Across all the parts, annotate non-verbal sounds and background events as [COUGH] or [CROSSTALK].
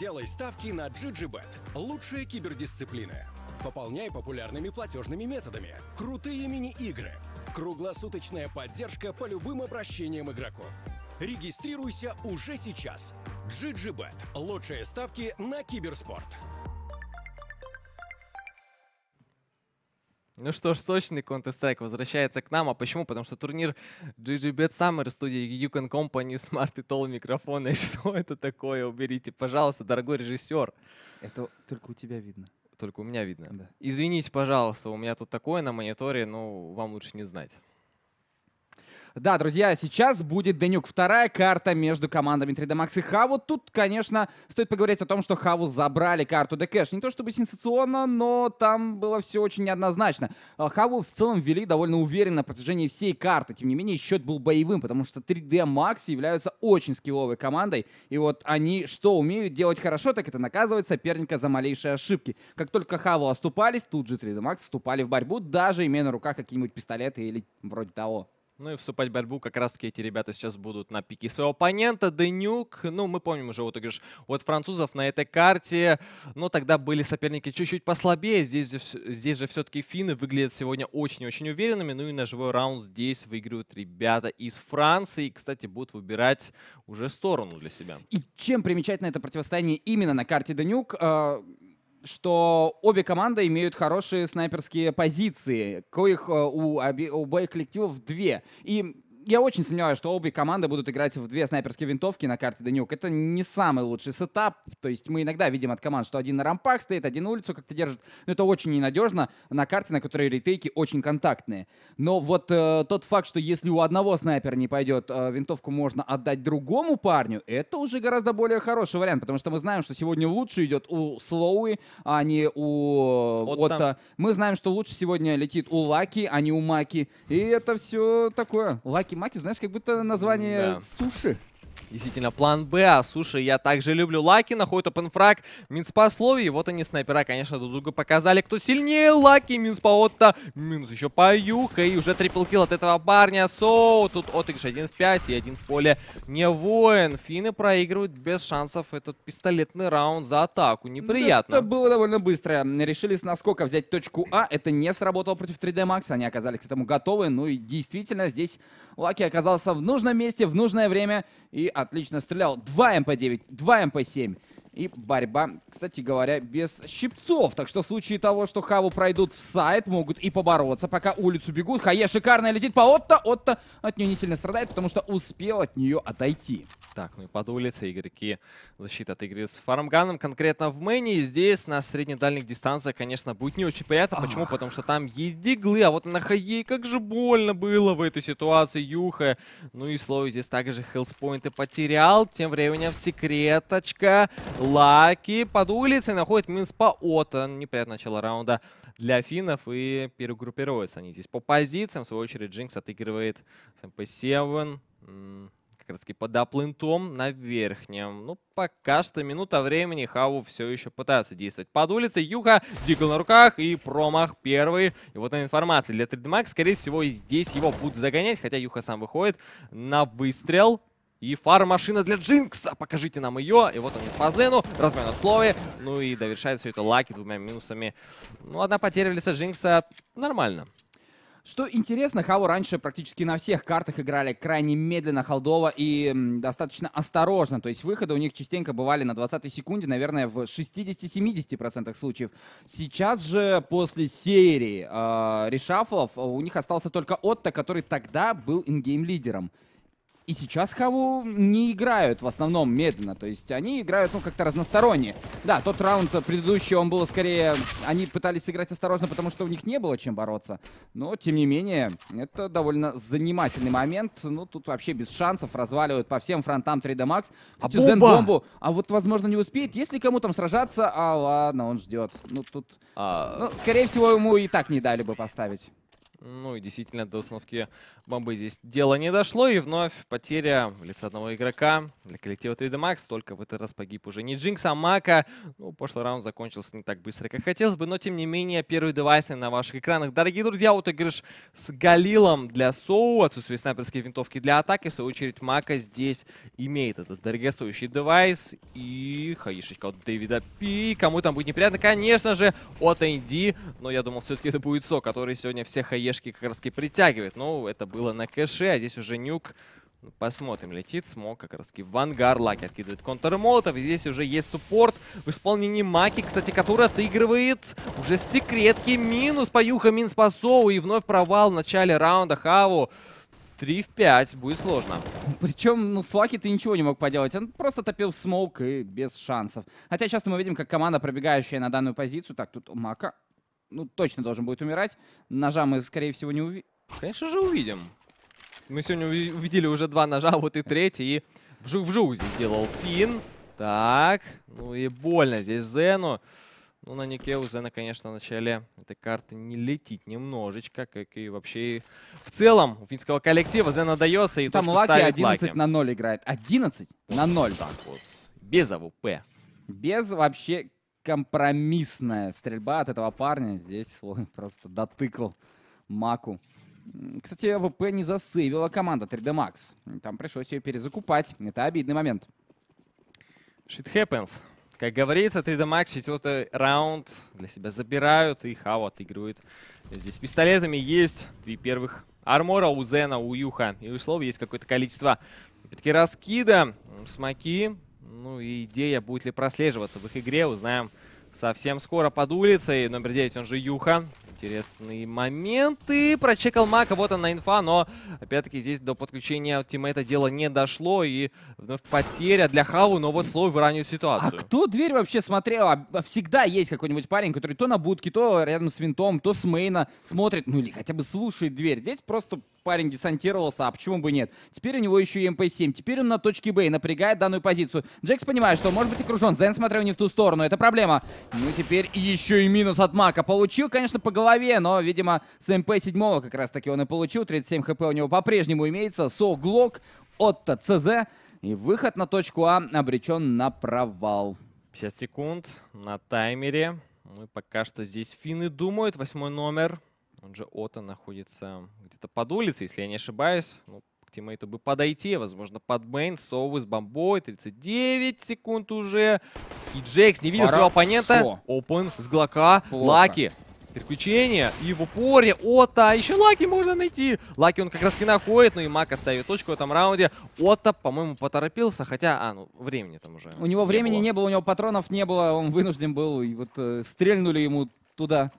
Делай ставки на GGBet. Лучшая кибердисциплина. Пополняй популярными платежными методами. Крутые мини-игры. Круглосуточная поддержка по любым обращениям игроков. Регистрируйся уже сейчас. GGBet. Лучшие ставки на киберспорт. Ну что ж, сочный Counter-Strike возвращается к нам. А почему? Потому что турнир GGBet Summer студии Yukon Company [LAUGHS] Smart и Toll микрофоны. Что это такое? Уберите, пожалуйста, дорогой режиссер. Это только у тебя видно. Только у меня видно. Да. Извините, пожалуйста, у меня тут такое на мониторе, но ну, вам лучше не знать. Да, друзья, сейчас будет Данюк. Вторая карта между командами 3D Max и Хаву. Тут, конечно, стоит поговорить о том, что Хаву забрали карту Декэш. Не то чтобы сенсационно, но там было все очень неоднозначно. А, Хаву в целом вели довольно уверенно на протяжении всей карты. Тем не менее, счет был боевым, потому что 3D Max являются очень скилловой командой. И вот они что умеют делать хорошо, так это наказывать соперника за малейшие ошибки. Как только Хаву оступались, тут же 3D Max вступали в борьбу, даже имея на руках какие-нибудь пистолеты или вроде того. Ну и вступать в борьбу как раз-таки эти ребята сейчас будут на пике своего оппонента. Денюк, ну мы помним уже вот игрыш вот французов на этой карте, но тогда были соперники чуть-чуть послабее. Здесь, здесь же все-таки финны выглядят сегодня очень-очень уверенными. Ну и на живой раунд здесь выигрывают ребята из Франции. И, кстати, будут выбирать уже сторону для себя. И чем примечательно это противостояние именно на карте Денюк? А, что обе команды имеют хорошие снайперские позиции, коих э, у, обе, у обоих коллективов две. И я очень сомневаюсь, что обе команды будут играть в две снайперские винтовки на карте Данюк. Это не самый лучший сетап. То есть мы иногда видим от команд, что один на рампах стоит, один улицу как-то держит. Но это очень ненадежно на карте, на которой ретейки очень контактные. Но вот э, тот факт, что если у одного снайпера не пойдет, э, винтовку можно отдать другому парню, это уже гораздо более хороший вариант. Потому что мы знаем, что сегодня лучше идет у Слоуи, а не у вот Мы знаем, что лучше сегодня летит у Лаки, а не у Маки. И это все такое. Лаки мати знаешь, как будто название да. суши. Действительно, план Б. А суши я также люблю Лаки. Находит опенфраг. Минс по слове. И вот они, снайпера, конечно, друг друга показали. Кто сильнее? Лаки. Минс по Отто. Минус еще по Юха. И уже трипл-килл от этого парня. Соу. Тут Отыгш 1 в 5 и один в поле. Не воин. Финны проигрывают без шансов этот пистолетный раунд за атаку. Неприятно. Это было довольно быстро. Решили с наскока взять точку А. Это не сработало против 3D Max. Они оказались к этому готовы. Ну и действительно здесь Лаки оказался в нужном месте в нужное время и отлично стрелял. 2 МП-9, 2 МП-7. И борьба, кстати говоря, без щипцов. Так что в случае того, что Хаву пройдут в сайт, могут и побороться. Пока улицу бегут, Хае шикарно летит по Отто. Отто от нее не сильно страдает, потому что успел от нее отойти. Так, ну и под улицей игроки защиты от игры с фармганом. Конкретно в мэне и здесь на среднедальних дистанциях, конечно, будет не очень приятно. Ах. Почему? Потому что там есть диглы, а вот на Хае как же больно было в этой ситуации Юха. Ну и слово здесь также хелспоинты потерял. Тем временем секреточка Лаки под улицей находит минус по Ота. Неприятное начало раунда для финнов. И перегруппируются они здесь по позициям. В свою очередь Джинкс отыгрывает с МП-7. Как раз таки под аплинтом на верхнем. Ну, пока что минута времени. Хаву все еще пытаются действовать под улицей. Юха, дигл на руках и промах первый. И вот на информации для 3D Max, скорее всего, здесь его будут загонять. Хотя Юха сам выходит на выстрел. И фар-машина для Джинкса. Покажите нам ее. И вот они с Пазену. Размен от Слови. Ну и довершает все это Лаки двумя минусами. Ну, одна потеря в лице Джинкса. Нормально. Что интересно, Хаву раньше практически на всех картах играли крайне медленно, холдово и достаточно осторожно. То есть выходы у них частенько бывали на 20 секунде, наверное, в 60-70% случаев. Сейчас же после серии э, решафлов у них остался только Отто, который тогда был ингейм-лидером. И сейчас Хаву не играют в основном медленно, то есть они играют, ну, как-то разносторонне. Да, тот раунд предыдущий, он был скорее... Они пытались сыграть осторожно, потому что у них не было чем бороться. Но, тем не менее, это довольно занимательный момент. Ну, тут вообще без шансов разваливают по всем фронтам 3D Max. А Тюзен бомба! бомбу, а вот, возможно, не успеет. Если кому там сражаться, а ладно, он ждет. Ну, тут... А... Ну, скорее всего, ему и так не дали бы поставить. Ну и действительно до установки бомбы здесь дело не дошло. И вновь потеря в лице одного игрока для коллектива 3D Max. Только в этот раз погиб уже не Джинкс, а Мака. Ну, прошлый раунд закончился не так быстро, как хотелось бы. Но тем не менее, первый девайс на ваших экранах. Дорогие друзья, вот игрыш с Галилом для Соу. Отсутствие снайперской винтовки для атаки. В свою очередь, Мака здесь имеет этот дорогостоящий девайс. И хаишечка от Дэвида Пи. Кому там будет неприятно? Конечно же, от Энди Но я думал, все-таки это будет Со, который сегодня всех хаешек Ешки как раз-таки притягивает. Ну, это было на кэше, а здесь уже нюк. Ну, посмотрим, летит смог как раз в ангар. Лаки откидывает контрмолотов. здесь уже есть суппорт в исполнении Маки, кстати, который отыгрывает уже секретки. Минус по Юха, минус по Соу. И вновь провал в начале раунда Хаву. 3 в 5, будет сложно. Причем, ну, с Лаки ты ничего не мог поделать. Он просто топил в смоук и без шансов. Хотя часто мы видим, как команда, пробегающая на данную позицию... Так, тут Мака ну, точно должен будет умирать. Ножа мы, скорее всего, не увидим. Конечно же, увидим. Мы сегодня увидели уже два ножа, вот и третий. И вжух-вжух здесь сделал Фин. Так, ну и больно здесь Зену. Ну, на Нике у Зена, конечно, в начале этой карты не летит немножечко, как и вообще в целом у финского коллектива. зена дается и Там Лаки 11 лаки. на 0 играет. 11 вот на 0. Так вот. Без АВП. Без вообще компромиссная стрельба от этого парня. Здесь Слой [LAUGHS] просто дотыкал Маку. Кстати, ВП не засейвила команда 3D Max. Там пришлось ее перезакупать. Это обидный момент. Shit happens. Как говорится, 3D Max идет раунд, для себя забирают, и Хау отыгрывает. Здесь пистолетами есть три первых армора у Зена, у Юха, и у Слова есть какое-то количество. Опять-таки раскида, смоки, ну и идея будет ли прослеживаться в их игре, узнаем совсем скоро под улицей. Номер 9, он же Юха интересные моменты. Прочекал Мака, вот она инфа, но опять-таки здесь до подключения тиммейта дело не дошло. И вновь потеря для Хаву, но вот Слой выранивает а ситуацию. А кто дверь вообще смотрел? А, а всегда есть какой-нибудь парень, который то на будке, то рядом с винтом, то с мейна смотрит, ну или хотя бы слушает дверь. Здесь просто парень десантировался, а почему бы нет? Теперь у него еще и МП-7, теперь он на точке Б и напрягает данную позицию. Джекс понимает, что может быть окружен, Зен смотрел не в ту сторону, это проблема. Ну теперь еще и минус от Мака. Получил, конечно, по голове голове, но, видимо, с МП-7 как раз-таки он и получил. 37 хп у него по-прежнему имеется. Со Глок, Отто ЦЗ. И выход на точку А обречен на провал. 50 секунд на таймере. Ну и пока что здесь финны думают. Восьмой номер. Он же Ота находится где-то под улицей, если я не ошибаюсь. Ну, к тиммейту бы подойти. Возможно, под мейн. Соу с бомбой. 39 секунд уже. И Джекс не видел своего оппонента. опен с глока. Плохо. Лаки Переключение. И в упоре. Ота. Еще Лаки можно найти. Лаки он как раз ну и находит. но и Мака ставит точку в этом раунде. Ота, по-моему, поторопился. Хотя, а, ну, времени там уже. У него не времени было. не было, у него патронов не было. Он вынужден был. И вот э, стрельнули ему туда.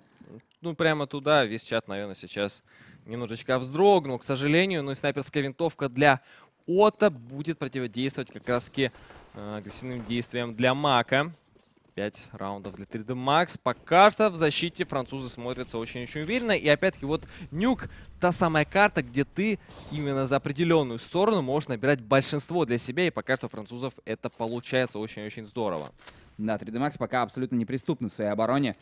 Ну, прямо туда. Весь чат, наверное, сейчас немножечко вздрогнул, к сожалению. Ну и снайперская винтовка для Ота будет противодействовать как раз-таки э, агрессивным действиям для Мака. 5 раундов для 3D Max. Пока что в защите французы смотрятся очень-очень уверенно. И опять-таки вот нюк, та самая карта, где ты именно за определенную сторону можешь набирать большинство для себя. И пока что французов это получается очень-очень здорово. Да, 3D Max пока абсолютно неприступны в своей обороне.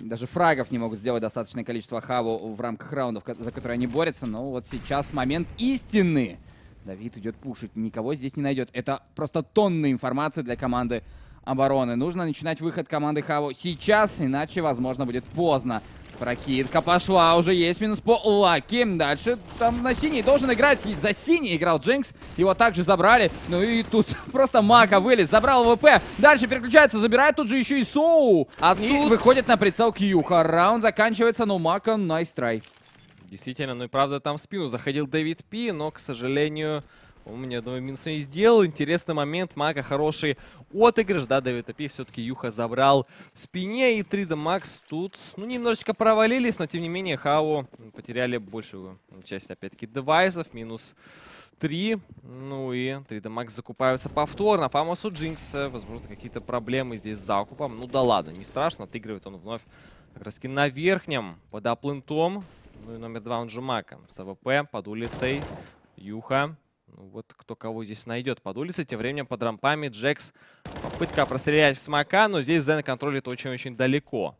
Даже фрагов не могут сделать достаточное количество хаву в рамках раундов, за которые они борются. Но вот сейчас момент истины. Давид идет пушить, никого здесь не найдет. Это просто тонны информации для команды обороны. Нужно начинать выход команды Хаву сейчас, иначе, возможно, будет поздно. Прокидка пошла, уже есть минус по Лаки. Дальше там на синий должен играть. За синий играл Джинкс. Его также забрали. Ну и тут [LAUGHS] просто Мака вылез, забрал ВП. Дальше переключается, забирает тут же еще и Соу. А и тут выходит на прицел Кьюха. Раунд заканчивается, но Мака найс трай. Действительно, ну и правда там в спину заходил Дэвид Пи, но, к сожалению... Он мне одного минуса не сделал. Интересный момент. Мака хороший отыгрыш. Да, Дэвид Апи все-таки Юха забрал в спине. И 3 d Макс тут, ну, немножечко провалились, но тем не менее Хау потеряли большую часть, опять-таки, девайсов. Минус 3. Ну и 3 d Макс закупаются повторно. Фамосу Джинкс, э, возможно, какие-то проблемы здесь с закупом. Ну да ладно, не страшно. Отыгрывает он вновь как раз таки на верхнем под аплентом. Ну и номер два он же Мака. С АВП под улицей. Юха ну вот кто кого здесь найдет под улицей. Тем временем под рампами Джекс. Попытка прострелять в смока, но здесь Зен контролит очень-очень далеко.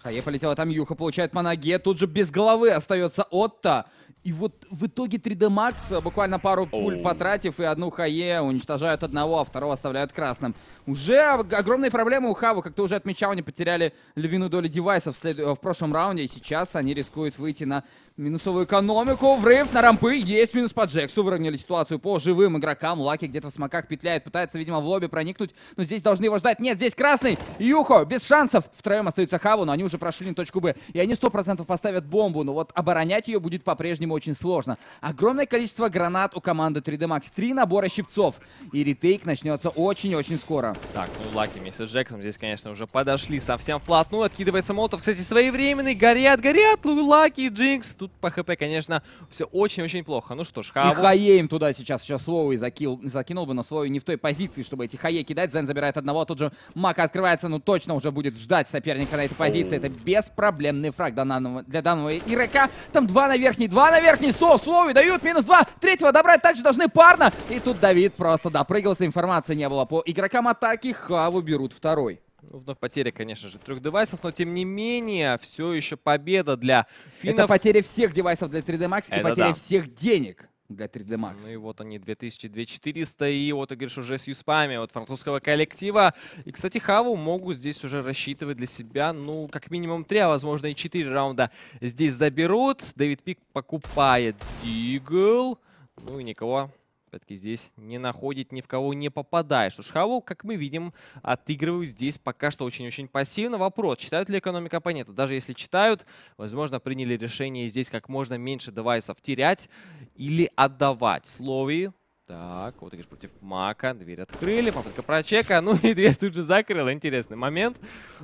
Хае полетела там, Юха получает по ноге. Тут же без головы остается Отто. И вот в итоге 3D Max, буквально пару пуль oh. потратив и одну Хае, уничтожают одного, а второго оставляют красным. Уже огромные проблемы у Хава, как ты уже отмечал, они потеряли львиную долю девайсов в, в прошлом раунде, и сейчас они рискуют выйти на минусовую экономику. Врыв на рампы. Есть минус по Джексу. Выровняли ситуацию по живым игрокам. Лаки где-то в смоках петляет. Пытается, видимо, в лобби проникнуть. Но здесь должны его ждать. Нет, здесь красный. Юхо без шансов. Втроем остаются Хаву, но они уже прошли на точку Б. И они 100% поставят бомбу. Но вот оборонять ее будет по-прежнему очень сложно. Огромное количество гранат у команды 3D Max. Три набора щипцов. И ретейк начнется очень-очень скоро. Так, ну Лаки вместе с Джексом здесь, конечно, уже подошли совсем вплотную. Откидывается Молотов. Кстати, своевременный. Горят, горят. Ну, Лаки, Джинкс. Тут по хп, конечно, все очень-очень плохо. Ну что ж, Хаву... И Хаеем туда сейчас еще Слоуи закил... закинул бы, но Слоуи не в той позиции, чтобы эти Хае кидать. Зен забирает одного, а тут же Мака открывается, ну точно уже будет ждать соперника на этой позиции. Это беспроблемный фраг для данного, для данного игрока. Там два на верхней, два на верхней. Со, Слоуи дают минус два. Третьего добрать также должны парно. И тут Давид просто допрыгался, информации не было по игрокам атаки. Хаву берут второй. Ну, вновь потеря, конечно же, трех девайсов, но тем не менее, все еще победа для финнов. Это потеря всех девайсов для 3D Max Это и потеря да. всех денег для 3D Max. Ну и вот они, 2000, 2400, и вот, ты говоришь, уже с юспами от французского коллектива. И, кстати, Хаву могут здесь уже рассчитывать для себя, ну, как минимум 3, а возможно и 4 раунда здесь заберут. Дэвид Пик покупает Дигл, ну и никого Опять-таки здесь не находит, ни в кого не попадаешь. Уж Хаву, как мы видим, отыгрывают здесь пока что очень-очень пассивно. Вопрос, читают ли экономика оппонента? Даже если читают, возможно, приняли решение здесь как можно меньше девайсов терять или отдавать. Слови так, вот играешь против Мака. Дверь открыли, попытка прочека. Ну и дверь тут же закрыла. Интересный момент.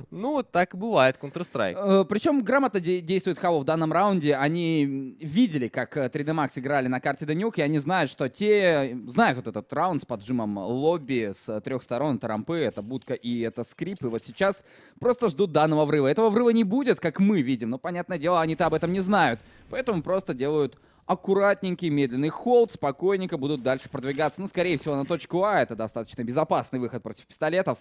Ну, так бывает, Counter-Strike. Э, Причем грамотно де действует Хаво в данном раунде. Они видели, как 3D э, Max играли на карте Данюк, и они знают, что те знают вот этот раунд с поджимом лобби с трех сторон. Это рампы, это будка и это скрип. И вот сейчас просто ждут данного врыва. Этого врыва не будет, как мы видим. Но, понятное дело, они-то об этом не знают. Поэтому просто делают аккуратненький, медленный холд, спокойненько будут дальше продвигаться. Ну, скорее всего, на точку А. Это достаточно безопасный выход против пистолетов.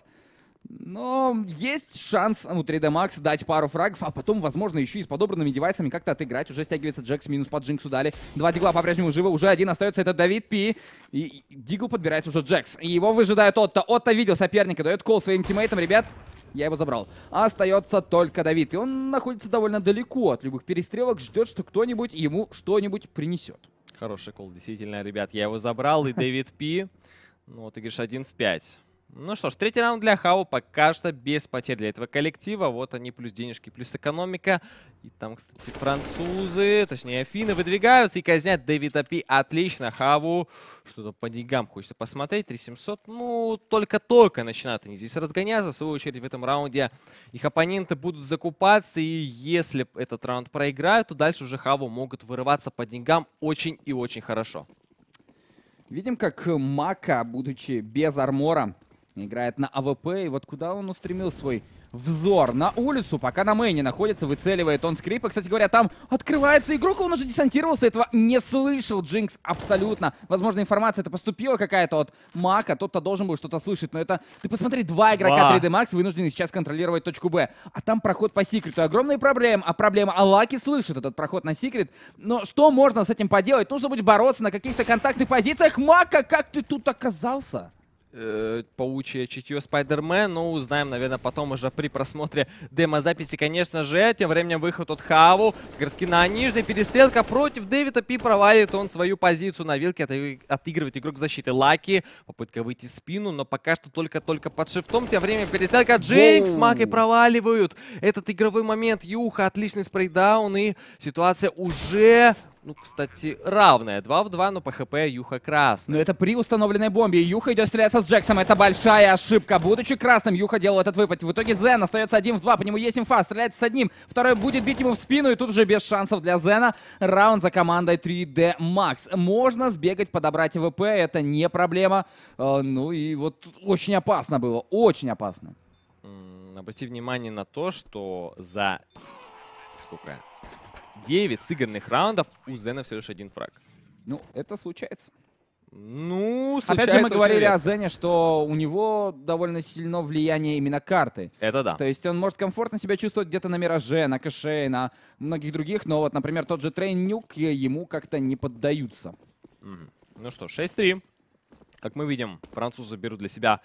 Но есть шанс у 3D Max дать пару фрагов, а потом, возможно, еще и с подобранными девайсами как-то отыграть. Уже стягивается Джекс, минус по Джинксу дали. Два дигла по-прежнему живы, уже один остается, это Давид Пи. И дигл подбирает уже Джекс. И его выжидает Отто. Отто видел соперника, дает кол своим тиммейтам. Ребят, я его забрал. Остается только Давид. И он находится довольно далеко от любых перестрелок, ждет, что кто-нибудь ему что-нибудь принесет. Хороший кол, действительно, ребят. Я его забрал, и Давид Пи. Ну, ты говоришь, один в пять. Ну что ж, третий раунд для Хау пока что без потерь для этого коллектива. Вот они, плюс денежки, плюс экономика. И там, кстати, французы, точнее, афины выдвигаются и казнят Дэвида Пи. Отлично, Хаву. Что то по деньгам хочется посмотреть. 3700. Ну, только-только начинают они здесь разгоняться. В свою очередь, в этом раунде их оппоненты будут закупаться. И если этот раунд проиграют, то дальше уже Хаву могут вырываться по деньгам очень и очень хорошо. Видим, как Мака, будучи без армора, играет на АВП. И вот куда он устремил свой взор? На улицу, пока на мейне находится, выцеливает он скрипа. Кстати говоря, там открывается игрок, он уже десантировался, этого не слышал Джинкс абсолютно. Возможно, информация это поступила какая-то от Мака, тот-то должен был что-то слышать. Но это, ты посмотри, два игрока 3D Max вынуждены сейчас контролировать точку Б. А там проход по секрету, огромные проблемы. А проблема Алаки слышит этот проход на секрет. Но что можно с этим поделать? Нужно будет бороться на каких-то контактных позициях. Мака, как ты тут оказался? э, паучье чутье Спайдермен. Ну, узнаем, наверное, потом уже при просмотре демозаписи, конечно же. Тем временем выход от Хаву. Горски на нижней. Перестрелка против Дэвида Пи. Провалит он свою позицию на вилке. Отыгрывает игрок защиты Лаки. Попытка выйти в спину, но пока что только-только под шифтом. Тем временем перестрелка Джейк Маки проваливают. Этот игровой момент Юха. Отличный спрейдаун. И ситуация уже ну, кстати, равная. 2 в 2, но по хп Юха красный. Но ну, это при установленной бомбе. Юха идет стреляться с Джексом. Это большая ошибка. Будучи красным, Юха делал этот выпад. В итоге Зен остается один в два. По нему есть инфа. Стреляет с одним. Второй будет бить ему в спину. И тут уже без шансов для Зена. Раунд за командой 3D Max. Можно сбегать, подобрать ВП. Это не проблема. А, ну и вот очень опасно было. Очень опасно. Обрати внимание на то, что за... Сколько? 9 сыгранных раундов, у Зена всего лишь один фраг. Ну, это случается. Ну, Опять же, мы говорили редко. о Зене, что у него довольно сильно влияние именно карты. Это да. То есть он может комфортно себя чувствовать где-то на Мираже, на Кэше, на многих других, но вот, например, тот же Трейнюк э, ему как-то не поддаются. Ну что, 6-3. Как мы видим, французы берут для себя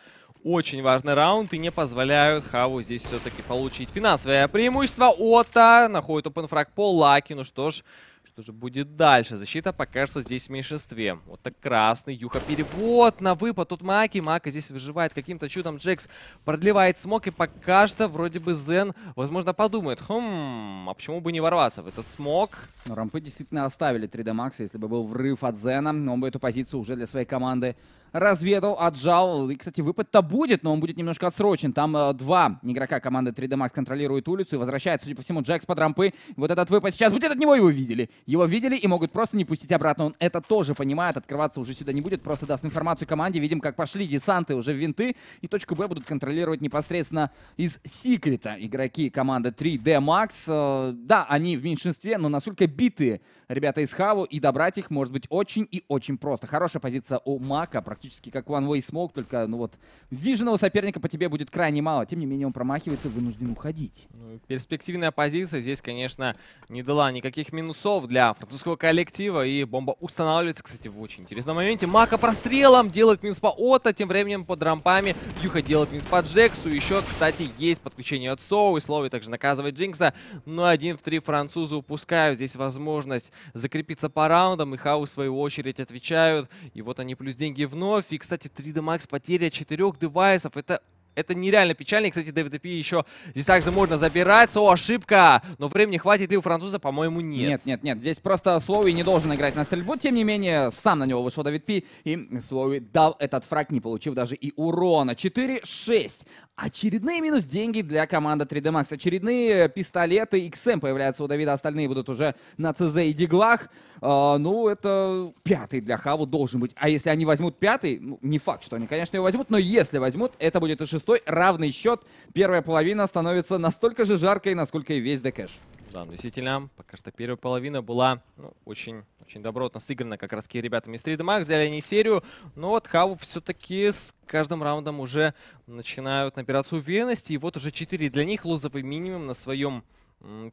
очень важный раунд и не позволяют Хаву здесь все-таки получить финансовое преимущество. Ота находит опенфраг по Лаки. Ну что ж, что же будет дальше? Защита пока что здесь в меньшинстве. Вот так красный. Юха перевод на выпад Тут Маки. Мака здесь выживает каким-то чудом. Джекс продлевает смог. И пока что вроде бы Зен, возможно, подумает. Хм, а почему бы не ворваться в этот смог? Но рампы действительно оставили 3D Макса. Если бы был врыв от Зена, он бы эту позицию уже для своей команды разведал, отжал. И, кстати, выпад-то будет, но он будет немножко отсрочен. Там э, два игрока команды 3D Max контролируют улицу и возвращается, судя по всему, Джекс под рампы. Вот этот выпад сейчас будет от него, его видели. Его видели и могут просто не пустить обратно. Он это тоже понимает, открываться уже сюда не будет, просто даст информацию команде. Видим, как пошли десанты уже в винты, и точку Б будут контролировать непосредственно из секрета игроки команды 3D Max. Э, да, они в меньшинстве, но насколько битые ребята из Хаву, и добрать их может быть очень и очень просто. Хорошая позиция у Мака, практически практически как One Way Smoke, только, ну вот, виженного соперника по тебе будет крайне мало. Тем не менее, он промахивается, вынужден уходить. Ну перспективная позиция здесь, конечно, не дала никаких минусов для французского коллектива. И бомба устанавливается, кстати, в очень интересном моменте. Мака прострелом делает минус по Ота, тем временем под рампами Юха делает минус по Джексу. Еще, кстати, есть подключение от Соу, и Слови также наказывает Джинкса. Но ну, один в три французы упускают. Здесь возможность закрепиться по раундам, и Хау, в свою очередь, отвечают. И вот они плюс деньги вновь вновь. И, кстати, 3D Max потеря четырех девайсов. Это это нереально печально. И, кстати, Дэвид еще здесь также можно забирать. О, ошибка! Но времени хватит ли у француза? По-моему, нет. Нет, нет, нет. Здесь просто Слоуи не должен играть на стрельбу. Тем не менее, сам на него вышел Дэвид Пи. И Слоуи дал этот фраг, не получив даже и урона. 4-6. Очередные минус деньги для команды 3D Max. Очередные пистолеты XM появляются у Давида. Остальные будут уже на ЦЗ и Диглах. А, ну, это пятый для Хаву должен быть. А если они возьмут пятый, ну, не факт, что они, конечно, его возьмут, но если возьмут, это будет и шестой, равный счет. Первая половина становится настолько же жаркой, насколько и весь декэш. Да, действительно, пока что первая половина была ну, очень, очень добротно сыграна как раз таки ребятами из 3 взяли они серию, но вот Хаву все-таки с каждым раундом уже начинают набираться уверенности, и вот уже 4 для них, лузовый минимум на своем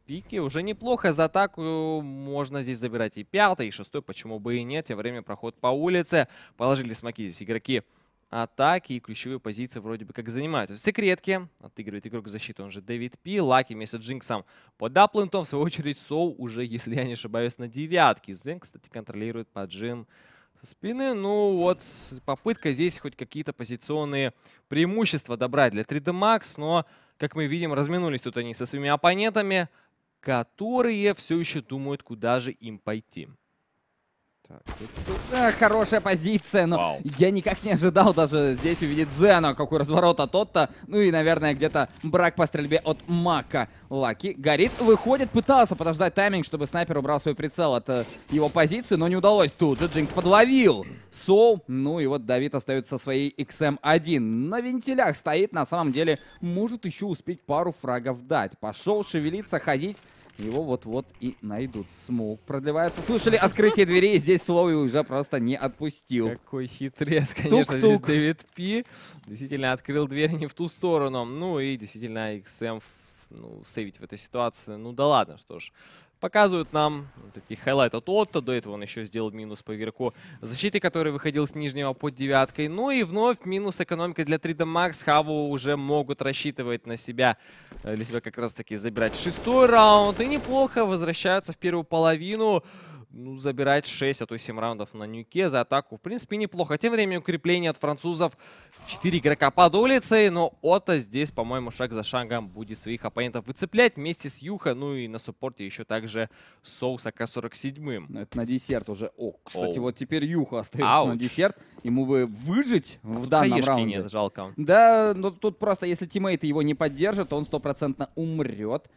Пики уже неплохо. За атаку можно здесь забирать и пятый, и шестой. Почему бы и нет? Тем временем проход по улице. Положили смоки здесь игроки атаки и ключевые позиции вроде бы как занимают. секретки отыгрывает игрок защиты, он же Дэвид Пи. Лаки вместе с Джинксом под аплентом. В свою очередь Соу уже, [LAUGHS] если я не ошибаюсь, на девятке. Зен, кстати, контролирует под Джин со спины. Ну вот, попытка здесь хоть какие-то позиционные преимущества добрать для 3D Max, но как мы видим, разминулись тут они со своими оппонентами, которые все еще думают, куда же им пойти. Так, хорошая позиция, но Вау. я никак не ожидал даже здесь увидеть Зена, какой разворот от Отто. Ну и, наверное, где-то брак по стрельбе от Мака. Лаки горит, выходит, пытался подождать тайминг, чтобы снайпер убрал свой прицел от э, его позиции, но не удалось. Тут же Джинкс подловил Соу. Ну и вот Давид остается со своей XM1. Эм на вентилях стоит, на самом деле, может еще успеть пару фрагов дать. Пошел шевелиться, ходить его вот-вот и найдут. Смог продлевается. Слышали открытие дверей, здесь Слови уже просто не отпустил. Какой хитрец, конечно, Тук -тук. здесь Дэвид Пи. Действительно открыл дверь не в ту сторону. Ну и действительно XM эм, ну, сейвить в этой ситуации. Ну да ладно, что ж показывают нам такие хайлайт от Отто. До этого он еще сделал минус по игроку защиты, который выходил с нижнего под девяткой. Ну и вновь минус экономика для 3D Max. Хаву уже могут рассчитывать на себя, э, для себя как раз таки забирать шестой раунд. И неплохо возвращаются в первую половину ну, забирать 6, а то и 7 раундов на нюке за атаку. В принципе, неплохо. Тем временем укрепление от французов. 4 игрока под улицей, но Ота здесь, по-моему, шаг за шагом будет своих оппонентов выцеплять вместе с Юха, ну и на суппорте еще также Соус АК-47. Ну, это на десерт уже. О, кстати, Оу. вот теперь Юха остается Ауч. на десерт. Ему бы выжить в ну, данном раунде. нет, жалко. Да, но тут просто, если тиммейты его не поддержат, он стопроцентно умрет.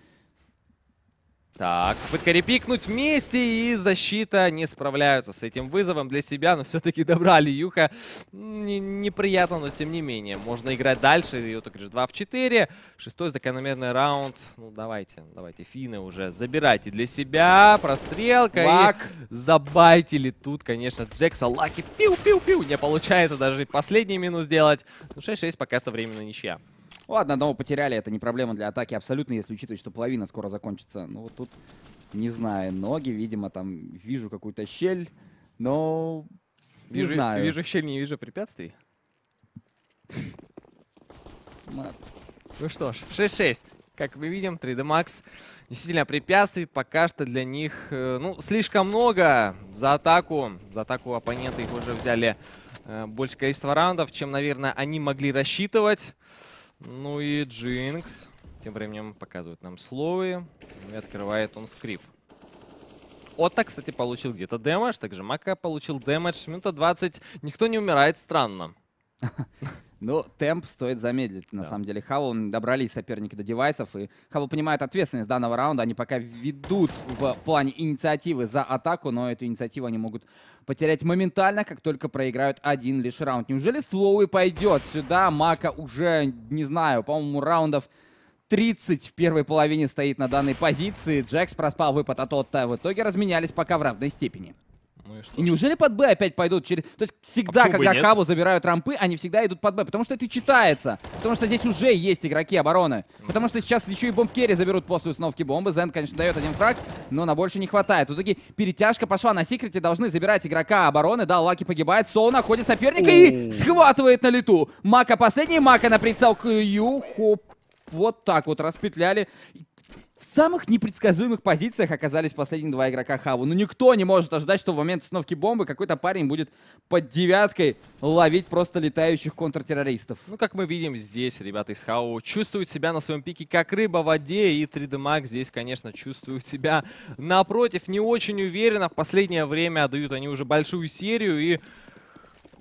Так, попытка репикнуть вместе, и защита не справляются с этим вызовом для себя, но все-таки добрали Юха. Н неприятно, но тем не менее. Можно играть дальше, и вот же 2 в 4. Шестой закономерный раунд. Ну, давайте, давайте, финны уже забирайте для себя. Прострелка Лак. и забайтили тут, конечно, Джекса. Лаки, пиу-пиу-пиу, не получается даже последний минус сделать. Ну, 6-6 пока что временно ничья. Ну ладно, одного потеряли, это не проблема для атаки абсолютно, если учитывать, что половина скоро закончится. Ну вот тут, не знаю, ноги, видимо, там вижу какую-то щель, но не знаю. Вижу щель, не вижу препятствий. Ну что ж, 6-6. Как мы видим, 3D Max действительно препятствий пока что для них, э, ну, слишком много за атаку. За атаку оппоненты их уже взяли э, больше количества раундов, чем, наверное, они могли рассчитывать. Ну и Джинкс тем временем показывает нам слои. И открывает он скрип. Отта, кстати, получил где-то дэмэдж. Также Мака получил дэмэдж. Минута 20. Никто не умирает. Странно. [LAUGHS] Ну, темп стоит замедлить, на да. самом деле. Хаву добрались соперники до девайсов, и Хаву понимает ответственность данного раунда. Они пока ведут в плане инициативы за атаку, но эту инициативу они могут потерять моментально, как только проиграют один лишь раунд. Неужели Слоуи пойдет сюда? Мака уже, не знаю, по-моему, раундов 30 в первой половине стоит на данной позиции. Джекс проспал выпад от а Отта. В итоге разменялись пока в равной степени. Ну и, что? и неужели под Б опять пойдут через... То есть всегда, а когда Хаву забирают рампы, они всегда идут под Б, потому что это читается. Потому что здесь уже есть игроки обороны. Потому что сейчас еще и бомб керри заберут после установки бомбы. Зен, конечно, дает один фраг, но на больше не хватает. В итоге перетяжка пошла на секрете. Должны забирать игрока обороны. Да, Лаки погибает. Соу находит соперника и схватывает на лету. Мака последний, Мака на прицел к Ю. Вот так вот распетляли. В самых непредсказуемых позициях оказались последние два игрока Хаву. Но ну, никто не может ожидать, что в момент установки бомбы какой-то парень будет под девяткой ловить просто летающих контртеррористов. Ну, как мы видим, здесь ребята из Хау чувствуют себя на своем пике как рыба в воде, и 3D Max здесь, конечно, чувствуют себя напротив, не очень уверенно. В последнее время дают они уже большую серию, и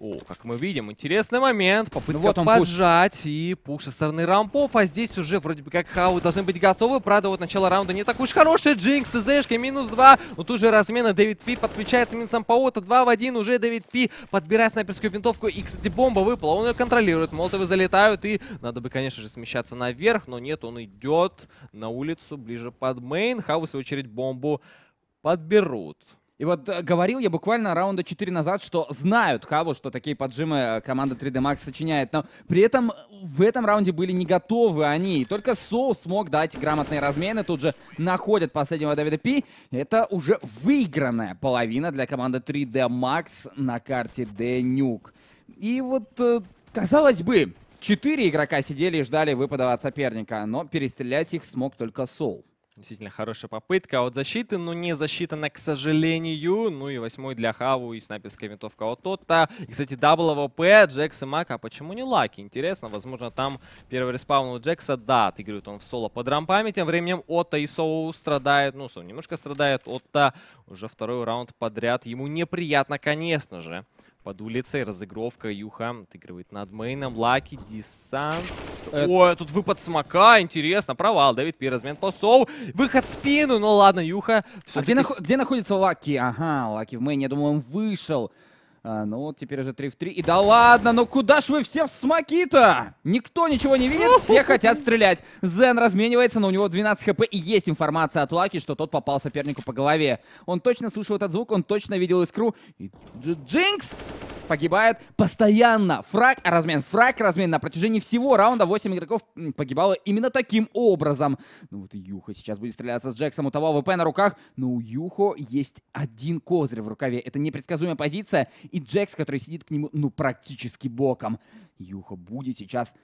о, как мы видим, интересный момент. Ну Попытка ну вот он поджать пуш. и пуш со стороны рампов. А здесь уже вроде бы как хау должны быть готовы. Правда, вот начало раунда не так уж хорошее. Джинкс, ТЗшка, минус 2. Но тут же размена. Дэвид Пи подключается минусом по 2 в 1. Уже Дэвид Пи подбирает снайперскую винтовку. И, кстати, бомба выпала. Он ее контролирует. Молотовы залетают. И надо бы, конечно же, смещаться наверх. Но нет, он идет на улицу ближе под мейн. Хау, в свою очередь, бомбу подберут. И вот э, говорил я буквально раунда 4 назад, что знают Хаву, что такие поджимы э, команда 3D Max сочиняет, но при этом э, в этом раунде были не готовы они. И только Соу смог дать грамотные размены, тут же находят последнего Давида Пи. Это уже выигранная половина для команды 3D Max на карте Денюк. И вот, казалось бы, четыре игрока сидели и ждали выпада от соперника, но перестрелять их смог только Соу. Действительно хорошая попытка а вот защиты, но ну, не засчитана, к сожалению. Ну и восьмой для Хаву и снайперская винтовка от Тотта. И, кстати, дабл АВП Джекс и Мак. А почему не Лаки? Интересно, возможно, там первый респаун у Джекса. Да, отыгрывает он в соло под рампами. Тем временем Отто и Соу страдает. Ну, Соу немножко страдает. Отто уже второй раунд подряд. Ему неприятно, конечно же под улицей. Разыгровка Юха отыгрывает над мейном. Лаки, десант. Э... Ой, тут выпад смока, интересно. Провал, давид Пи, размен посов. Выход в спину, ну ладно, Юха. А где, нах... где находится Лаки? Ага, Лаки в мейне, я думал, он вышел. А, ну, теперь уже 3 в 3. И да ладно, ну куда ж вы все в смоки-то? Никто ничего не видит, все [LAUGHS] хотят стрелять. Зен разменивается, но у него 12 хп. И есть информация от Лаки, что тот попал сопернику по голове. Он точно слышал этот звук, он точно видел искру. И Джинкс погибает постоянно. Фраг, размен, фраг, размен. На протяжении всего раунда 8 игроков погибало именно таким образом. Ну вот Юха сейчас будет стреляться с Джексом. У того ВП на руках. Но у Юхо есть один козырь в рукаве. Это непредсказуемая позиция. И Джекс, который сидит к нему, ну, практически боком. Юха будет сейчас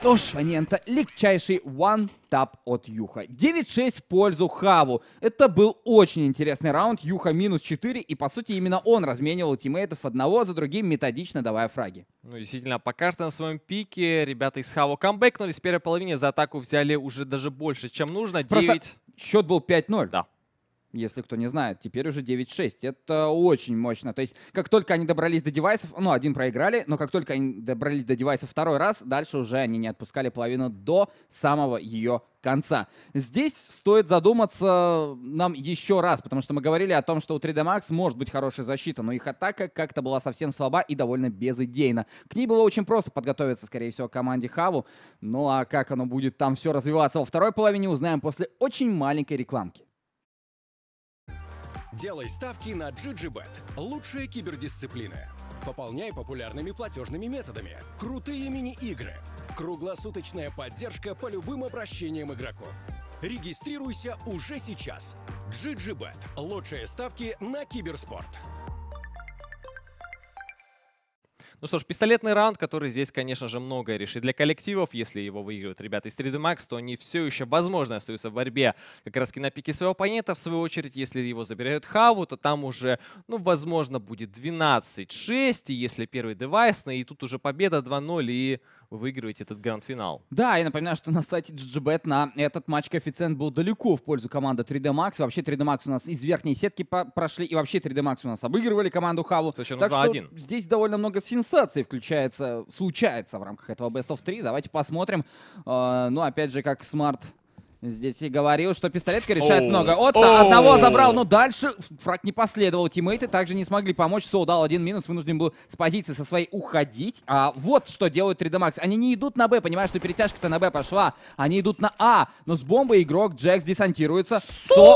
оппонента. Легчайший one-тап от Юха. 9-6 в пользу Хаву. Это был очень интересный раунд. Юха минус 4. И, по сути, именно он разменивал тиммейтов одного за другим, методично давая фраги. Ну, действительно, пока что на своем пике ребята из Хаву камбэкнули с первой половины, за атаку взяли уже даже больше, чем нужно. 9... Просто счет был 5-0. Да если кто не знает. Теперь уже 9.6. Это очень мощно. То есть, как только они добрались до девайсов, ну, один проиграли, но как только они добрались до девайсов второй раз, дальше уже они не отпускали половину до самого ее конца. Здесь стоит задуматься э, нам еще раз, потому что мы говорили о том, что у 3D Max может быть хорошая защита, но их атака как-то была совсем слаба и довольно безыдейна. К ней было очень просто подготовиться, скорее всего, команде Хаву. Ну а как оно будет там все развиваться во второй половине, узнаем после очень маленькой рекламки. Делай ставки на GGBet. Лучшая кибердисциплина. Пополняй популярными платежными методами. Крутые мини-игры. Круглосуточная поддержка по любым обращениям игроков. Регистрируйся уже сейчас. GGBet. Лучшие ставки на киберспорт. Ну что ж, пистолетный раунд, который здесь, конечно же, многое решит для коллективов. Если его выиграют ребята из 3D Max, то они все еще, возможно, остаются в борьбе как раз на пике своего оппонента. В свою очередь, если его забирают Хаву, то там уже, ну, возможно, будет 12-6. И если первый девайсный, ну и тут уже победа 2-0 и вы этот гранд-финал. Да, я напоминаю, что на сайте GGBet на этот матч коэффициент был далеко в пользу команды 3D Max. Вообще 3D Max у нас из верхней сетки прошли, и вообще 3D Max у нас обыгрывали команду Хаву. Есть, ну так что здесь довольно много сенсаций включается, случается в рамках этого Best of 3. Давайте посмотрим. А, ну, опять же, как Smart Здесь и говорил, что пистолетка решает oh. много. От oh. одного забрал, но дальше фраг не последовал. Тиммейты также не смогли помочь. Соу дал один минус, вынужден был с позиции со своей уходить. А вот что делают 3D Max. Они не идут на Б, понимаешь, что перетяжка-то на Б пошла. Они идут на А, но с бомбой игрок Джекс десантируется. Со...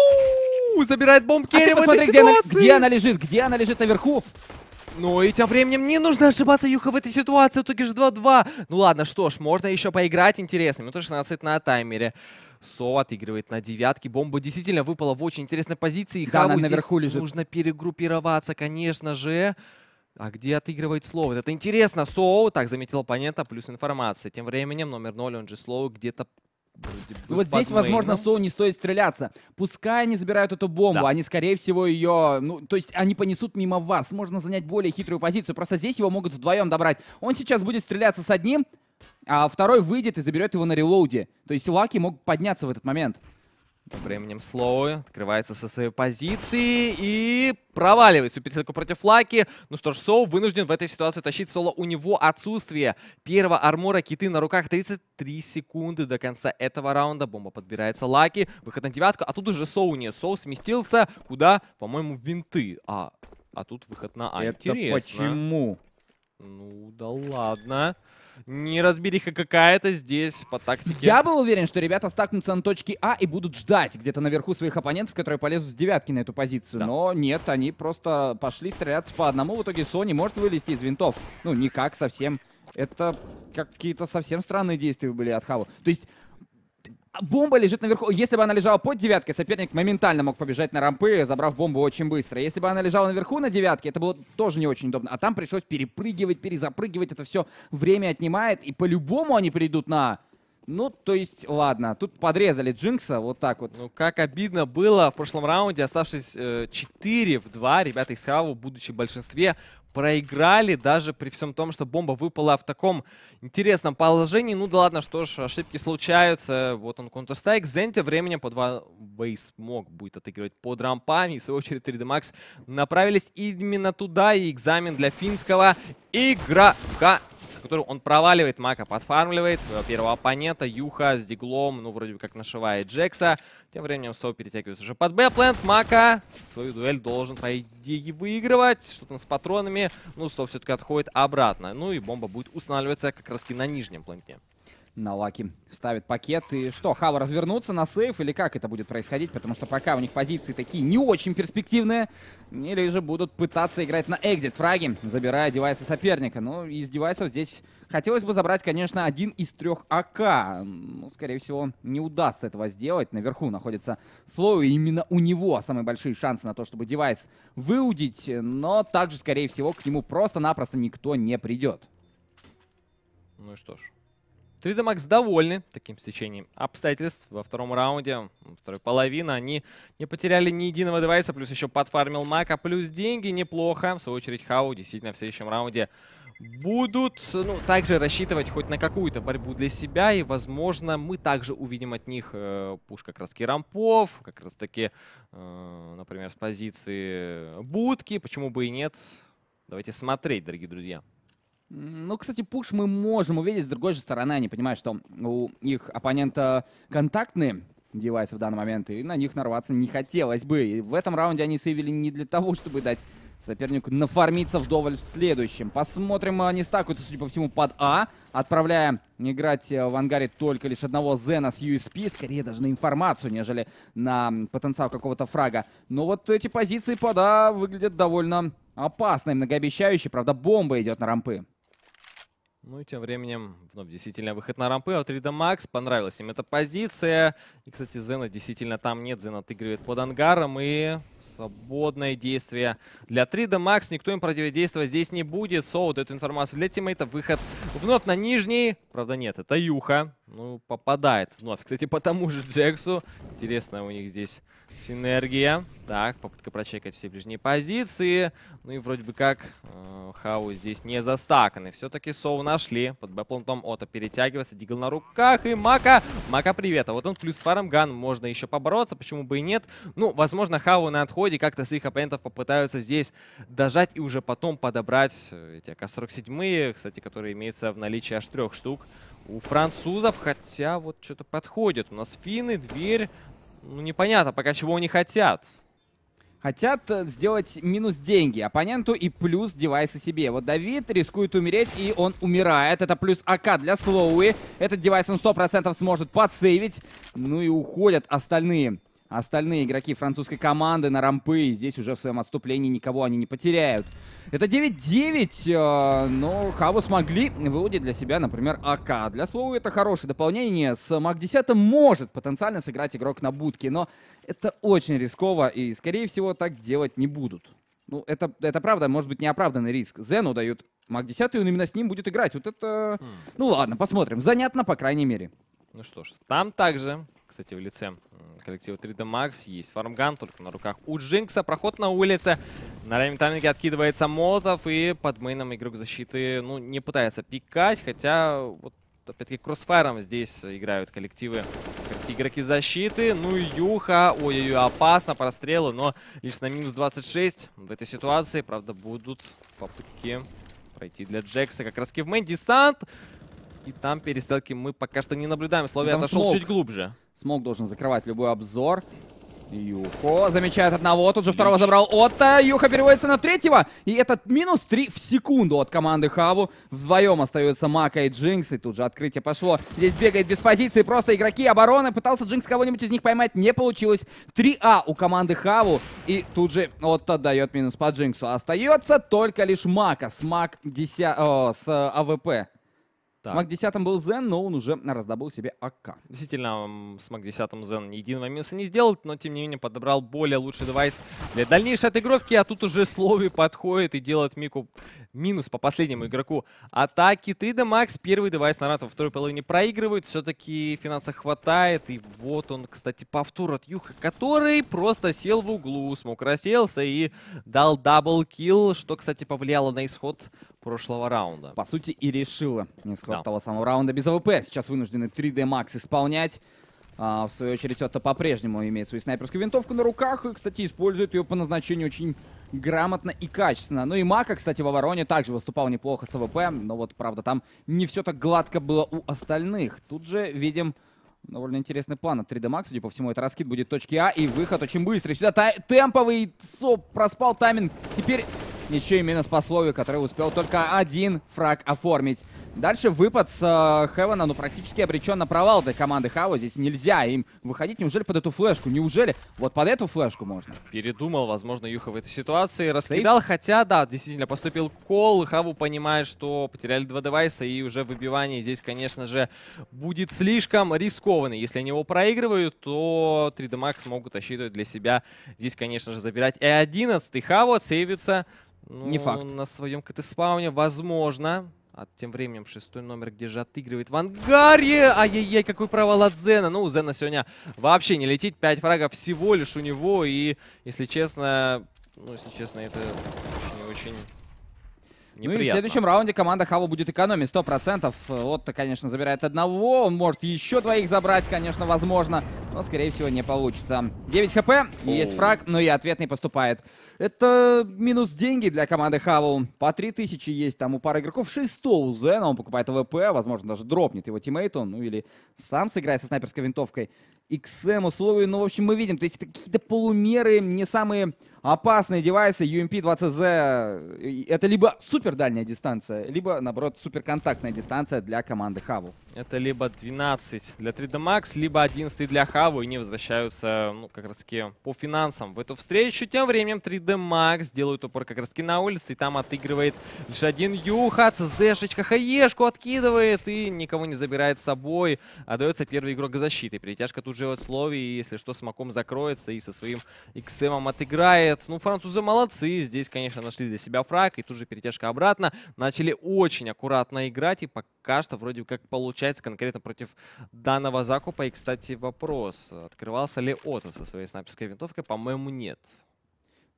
Забирает бомб а Керри а посмотри, где она, где она лежит, где она лежит наверху. Ну и тем временем не нужно ошибаться, Юха, в этой ситуации. В итоге же 2-2. Ну ладно, что ж, можно еще поиграть интересно. Минута 16 на таймере. Со отыгрывает на девятке. Бомба действительно выпала в очень интересной позиции. Да, Хаву наверху лежит. нужно перегруппироваться, конечно же. А где отыгрывает Слоу? это интересно. Соу, так заметил оппонента, плюс информация. Тем временем номер 0, он же Слоу, где-то вот здесь, мейном. возможно, Соу не стоит стреляться. Пускай они забирают эту бомбу, да. они, скорее всего, ее... Ну, то есть они понесут мимо вас. Можно занять более хитрую позицию. Просто здесь его могут вдвоем добрать. Он сейчас будет стреляться с одним, а второй выйдет и заберет его на релоуде. То есть Лаки мог подняться в этот момент. Тем временем Слоу открывается со своей позиции и проваливается пересылку против Лаки. Ну что ж, Соу вынужден в этой ситуации тащить соло. У него отсутствие первого армора киты на руках. 33 секунды до конца этого раунда. Бомба подбирается Лаки. Выход на девятку. А тут уже Соу нет. Соу сместился куда? По-моему, винты. А, а тут выход на А. Это Интересно. почему? Ну да ладно. Не разбериха какая-то здесь по тактике. Я был уверен, что ребята стакнутся на точке А и будут ждать где-то наверху своих оппонентов, которые полезут с девятки на эту позицию. Да. Но нет, они просто пошли стреляться по одному. В итоге Сони может вылезти из винтов. Ну, никак совсем. Это какие-то совсем странные действия были от Хаву. То есть бомба лежит наверху. Если бы она лежала под девяткой, соперник моментально мог побежать на рампы, забрав бомбу очень быстро. Если бы она лежала наверху на девятке, это было тоже не очень удобно. А там пришлось перепрыгивать, перезапрыгивать. Это все время отнимает. И по-любому они придут на ну, то есть, ладно, тут подрезали Джинкса вот так вот. Ну, как обидно было в прошлом раунде, оставшись э, 4 в 2, ребята из Хаву, будучи в большинстве, проиграли, даже при всем том, что бомба выпала в таком интересном положении. Ну да ладно, что ж, ошибки случаются. Вот он Counter-Strike. Зенте временем по 2 бейс мог будет отыгрывать под рампами. И в свою очередь 3D Max направились именно туда. И экзамен для финского игрока на которую он проваливает, Мака подфармливает своего первого оппонента, Юха с диглом, ну, вроде бы как нашивает Джекса. Тем временем Соу перетягивается уже под Бэпленд, Мака свою дуэль должен, по идее, выигрывать. Что там с патронами? Ну, Соу все-таки отходит обратно. Ну и бомба будет устанавливаться как раз-таки на нижнем планке на лаки ставит пакет. И что, Хава развернуться на сейф или как это будет происходить? Потому что пока у них позиции такие не очень перспективные. Или же будут пытаться играть на экзит фраги, забирая девайсы соперника. Ну, из девайсов здесь хотелось бы забрать, конечно, один из трех АК. Ну, скорее всего, не удастся этого сделать. Наверху находится Слоу, и именно у него самые большие шансы на то, чтобы девайс выудить. Но также, скорее всего, к нему просто-напросто никто не придет. Ну и что ж, 3D Max довольны таким стечением обстоятельств. Во втором раунде, во второй половины, они не потеряли ни единого девайса, плюс еще подфармил Мака, плюс деньги неплохо. В свою очередь, Хау действительно в следующем раунде будут ну, также рассчитывать хоть на какую-то борьбу для себя. И, возможно, мы также увидим от них э, пуш как раз-таки рампов, как раз-таки, э, например, с позиции будки. Почему бы и нет? Давайте смотреть, дорогие друзья. Ну, кстати, пуш мы можем увидеть. С другой же стороны, они понимают, что у их оппонента контактные девайсы в данный момент, и на них нарваться не хотелось бы. И в этом раунде они сейвили не для того, чтобы дать сопернику нафармиться вдоволь в следующем. Посмотрим, они стакуются, судя по всему, под А, отправляя играть э, в ангаре только лишь одного Зена с USP, скорее даже на информацию, нежели на потенциал какого-то фрага. Но вот эти позиции под А выглядят довольно опасно и Правда, бомба идет на рампы. Ну и тем временем вновь действительно выход на рампы от Рида Макс. Понравилась им эта позиция. И, кстати, Зена действительно там нет. Зен отыгрывает под ангаром. И свободное действие для Трида Макс. Никто им противодействовать здесь не будет. Соу эту информацию для тиммейта. Выход вновь на нижний. Правда нет, это Юха. Ну, попадает вновь. Кстати, по тому же Джексу. Интересно у них здесь Синергия. Так, попытка прочекать все ближние позиции. Ну и вроде бы как э, Хау здесь не застаканы. Все-таки Соу нашли. Под бэплантом, плантом Ота перетягивается. Дигл на руках. И Мака. Мака, привет. А вот он плюс фармган. Можно еще побороться. Почему бы и нет? Ну, возможно, Хау на отходе как-то своих оппонентов попытаются здесь дожать и уже потом подобрать э, эти АК-47, кстати, которые имеются в наличии аж трех штук у французов, хотя вот что-то подходит. У нас финны, дверь, ну, непонятно пока, чего они хотят. Хотят э, сделать минус деньги оппоненту и плюс девайса себе. Вот Давид рискует умереть, и он умирает. Это плюс АК для Слоуи. Этот девайс он 100% сможет подсейвить. Ну и уходят остальные. Остальные игроки французской команды на рампы. Здесь уже в своем отступлении никого они не потеряют. Это 9-9, э, но Хаву смогли выудить для себя, например, АК. Для слова это хорошее дополнение. С МАК-10 может потенциально сыграть игрок на будке, но это очень рисково и, скорее всего, так делать не будут. Ну, это, это правда, может быть, неоправданный риск. Зену дают МАК-10, и он именно с ним будет играть. Вот это... Хм. Ну ладно, посмотрим. Занятно, по крайней мере. Ну что ж, там также, кстати, в лице коллектива 3D Max есть фармган, только на руках у Джинкса. Проход на улице. На ремитальнике откидывается Молотов, и под мейном игрок защиты, ну, не пытается пикать, хотя, вот, опять-таки, кроссфайром здесь играют коллективы игроки защиты. Ну и Юха, ой-ой-ой, опасно, прострелы, но лишь на минус 26 в этой ситуации, правда, будут попытки пройти для Джекса как раз в мейн. Десант и там перестрелки мы пока что не наблюдаем. Слови ну, там отошел смог. чуть глубже. Смог должен закрывать любой обзор. Юхо замечает одного, тут же второго забрал Отто. Юха переводится на третьего. И этот минус 3 в секунду от команды Хаву. Вдвоем остаются Мака и Джинкс. И тут же открытие пошло. Здесь бегает без позиции. Просто игроки обороны. Пытался Джинкс кого-нибудь из них поймать. Не получилось. 3А у команды Хаву. И тут же Отто дает минус по Джинксу. Остается только лишь Мака с Мак 10... О, э, с э, АВП. Так. С МАК-10 был Зен, но он уже раздобыл себе АК. Действительно, с МАК-10 Зен единого минуса не сделал, но тем не менее подобрал более лучший девайс для дальнейшей отыгровки. А тут уже Слови подходит и делает Мику минус по последнему игроку атаки. 3D Max первый девайс на раунд во второй половине проигрывает. Все-таки финансов хватает. И вот он, кстати, повтор от Юха, который просто сел в углу, смог расселся и дал даблкил, что, кстати, повлияло на исход прошлого раунда. По сути, и решила исход да. того самого раунда без АВП. Сейчас вынуждены 3D Max исполнять. А, в свою очередь, это по-прежнему имеет свою снайперскую винтовку на руках. И, кстати, использует ее по назначению очень грамотно и качественно. Ну и Мака, кстати, в обороне также выступал неплохо с АВП. Но вот, правда, там не все так гладко было у остальных. Тут же видим довольно интересный план от 3D Max. Судя по всему, это раскид будет точки А. И выход очень быстрый. Сюда та темповый соп проспал тайминг. Теперь еще и минус по слове, который успел только один фраг оформить. Дальше выпад с э, Хевена, ну, практически обречен на провал этой команды Хао. Здесь нельзя им выходить. Неужели под эту флешку? Неужели вот под эту флешку можно? Передумал, возможно, Юха в этой ситуации. Раскидал, Сейф? хотя, да, действительно, поступил кол. Хаву понимает, что потеряли два девайса, и уже выбивание здесь, конечно же, будет слишком рискованно. Если они его проигрывают, то 3D Max могут рассчитывать для себя здесь, конечно же, забирать э, и 11. И Хаву отсейвится ну, не факт. На своем КТ-спауне, возможно. А тем временем шестой номер, где же отыгрывает в ангаре. Ай-яй-яй, какой провал от Зена. Ну, у Зена сегодня вообще не летит. Пять фрагов всего лишь у него. И, если честно, ну, если честно, это очень-очень Неприятно. Ну и в следующем раунде команда Хава будет экономить сто 100%. Отто, конечно, забирает одного. Он может еще двоих забрать, конечно, возможно. Но, скорее всего, не получится. 9 хп, Оу. есть фраг, но и ответный поступает. Это минус деньги для команды Хаву. По 3000 есть там у пары игроков. 600 у Зена, он покупает ВП, возможно, даже дропнет его тиммейту. Ну или сам сыграет со снайперской винтовкой. XM условий. Ну, в общем, мы видим, то есть это какие-то полумеры, не самые опасные девайсы. UMP-20Z — это либо супер дальняя дистанция, либо, наоборот, суперконтактная дистанция для команды Хаву. Это либо 12 для 3D Max, либо 11 для Хаву, и не возвращаются, ну, как раз таки, по финансам в эту встречу. Тем временем 3D Max делают упор как раз таки на улице, и там отыгрывает лишь один Юха, ЦЗшечка хаешку откидывает и никого не забирает с собой. а Отдается первый игрок защиты. Перетяжка тут уже от слове, и если что, смоком закроется и со своим XM эм отыграет. Ну, французы молодцы, здесь, конечно, нашли для себя фраг, и тут же перетяжка обратно. Начали очень аккуратно играть, и пока что вроде как получается конкретно против данного закупа. И, кстати, вопрос, открывался ли Ото со своей снайперской винтовкой? По-моему, нет.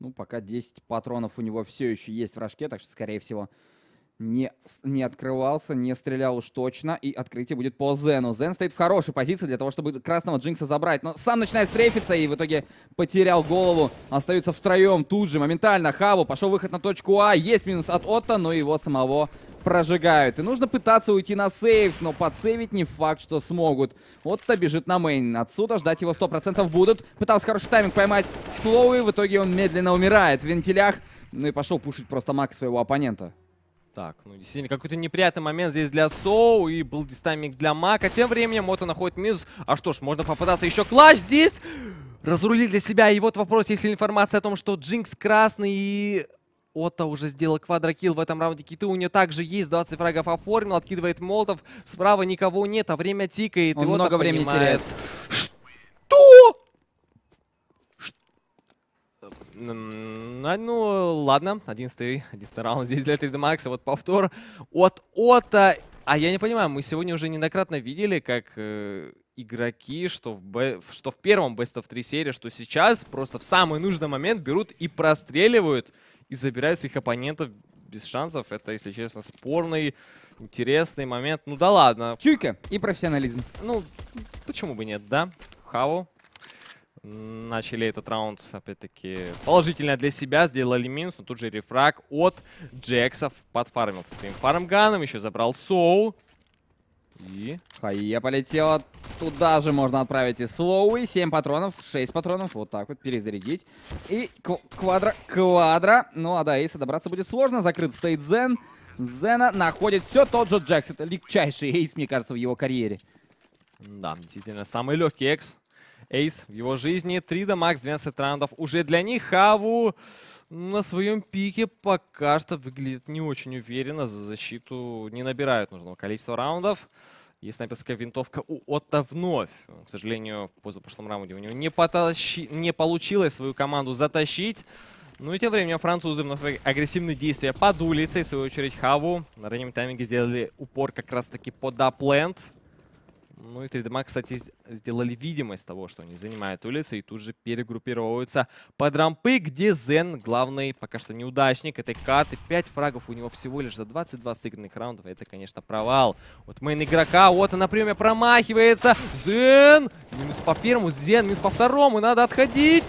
Ну, пока 10 патронов у него все еще есть в рожке, так что, скорее всего, не, не открывался, не стрелял уж точно, и открытие будет по Зену. Зен стоит в хорошей позиции для того, чтобы красного Джинкса забрать, но сам начинает стрейфиться и в итоге потерял голову. Остаются втроем тут же, моментально, Хаву, пошел выход на точку А, есть минус от Отто, но его самого прожигают. И нужно пытаться уйти на сейв, но подсейвить не факт, что смогут. Отто бежит на мейн. Отсюда ждать его 100% будут. Пытался хороший тайминг поймать и в итоге он медленно умирает в вентилях. Ну и пошел пушить просто маг своего оппонента. Так, ну действительно, какой-то неприятный момент здесь для Соу и был дистамик для Мака. Тем временем Мота находит минус. А что ж, можно попытаться еще клаш здесь. Разрулить для себя. И вот вопрос, есть ли информация о том, что Джинкс красный и Отто уже сделал квадрокилл в этом раунде. Киты у нее также есть. 20 фрагов оформил, откидывает молотов. Справа никого нет, а время тикает. Он и много времени понимает, теряет. Что? Ну, ладно, 11-й 11 раунд здесь для 3D Max. Вот повтор от Ота. А я не понимаю, мы сегодня уже неоднократно видели, как э, игроки, что в, б... что в первом Best of 3 серии, что сейчас просто в самый нужный момент берут и простреливают, и забирают своих оппонентов без шансов. Это, если честно, спорный, интересный момент. Ну да ладно. Чуйка и профессионализм. Ну, почему бы нет, да? Хаву Начали этот раунд, опять-таки, положительно для себя. Сделали минус, но тут же рефраг от Джексов подфармился своим фармганом. Еще забрал Соу. И... Хае полетела. Туда же можно отправить и слоу и 7 патронов, 6 патронов. Вот так вот перезарядить. И кв квадра, квадра. Ну а до Эйса добраться будет сложно. Закрыт стоит Зен. Зена находит все тот же Джекс. Это легчайший Эйс, мне кажется, в его карьере. Да, действительно, самый легкий Экс эйс в его жизни. 3 до макс 12 раундов уже для них. Хаву на своем пике пока что выглядит не очень уверенно. За защиту не набирают нужного количества раундов. И снайперская винтовка у Отто вновь. К сожалению, в позапрошлом раунде у него не, потащи... не получилось свою команду затащить. Ну и тем временем французы вновь агрессивные действия под улицей. В свою очередь Хаву на раннем тайминге сделали упор как раз-таки под аплент. Ну и 3 Max, кстати, сделали видимость того, что они занимают улицы и тут же перегруппировываются под рампы, где Зен главный пока что неудачник этой карты. 5 фрагов у него всего лишь за 22 сыгранных раундов. А это, конечно, провал. Вот мейн игрока, вот он на приеме промахивается. Зен! Минус по первому, Зен минус по второму, надо отходить!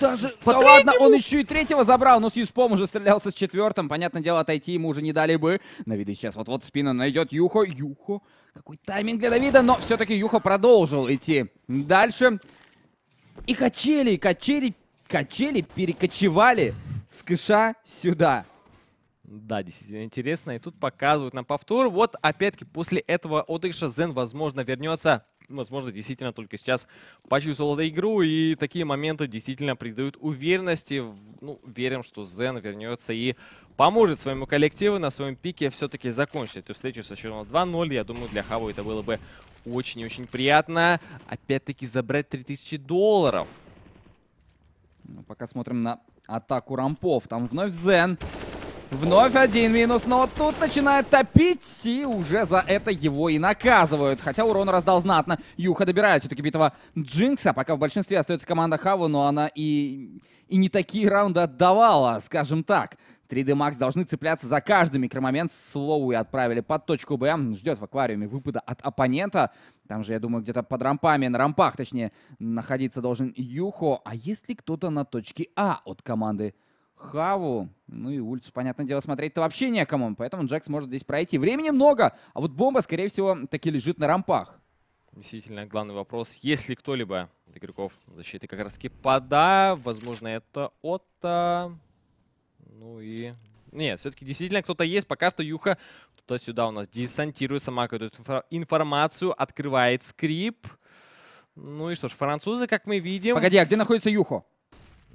Даже... По да ладно, он еще и третьего забрал, но с Юспом уже стрелялся с четвертым. Понятное дело, отойти ему уже не дали бы. На виды сейчас вот-вот спина найдет Юхо. Юхо какой тайминг для Давида, но все-таки Юха продолжил идти дальше. И качели, качели, качели перекочевали с кыша сюда. Да, действительно интересно. И тут показывают нам повтор. Вот, опять-таки, после этого отыгрыша Зен, возможно, вернется. Возможно, действительно только сейчас почувствовал эту игру. И такие моменты действительно придают уверенности. Ну, верим, что Зен вернется и поможет своему коллективу на своем пике все-таки закончить эту встречу со счетом 2-0. Я думаю, для Хаву это было бы очень и очень приятно. Опять-таки, забрать 3000 долларов. Ну, пока смотрим на атаку рампов. Там вновь Зен. Вновь один минус, но тут начинает топить, и уже за это его и наказывают. Хотя урон раздал знатно. Юха добирает все-таки битого Джинкса. Пока в большинстве остается команда Хаву, но она и, и не такие раунды отдавала, скажем так. 3D Max должны цепляться за каждый микромомент. слоу и отправили под точку Б. Ждет в аквариуме выпада от оппонента. Там же, я думаю, где-то под рампами, на рампах, точнее, находиться должен Юхо. А если кто-то на точке А от команды Хаву. Ну и улицу, понятное дело, смотреть-то вообще некому, поэтому Джекс может здесь пройти. Времени много, а вот бомба, скорее всего, таки лежит на рампах. Действительно, главный вопрос, есть ли кто-либо игроков защиты как раз таки пода, возможно, это Отто, ну и... Нет, все-таки действительно кто-то есть, пока что Юха туда-сюда у нас десантируется, макает эту информацию, открывает скрип. Ну и что ж, французы, как мы видим... Погоди, а где находится Юхо?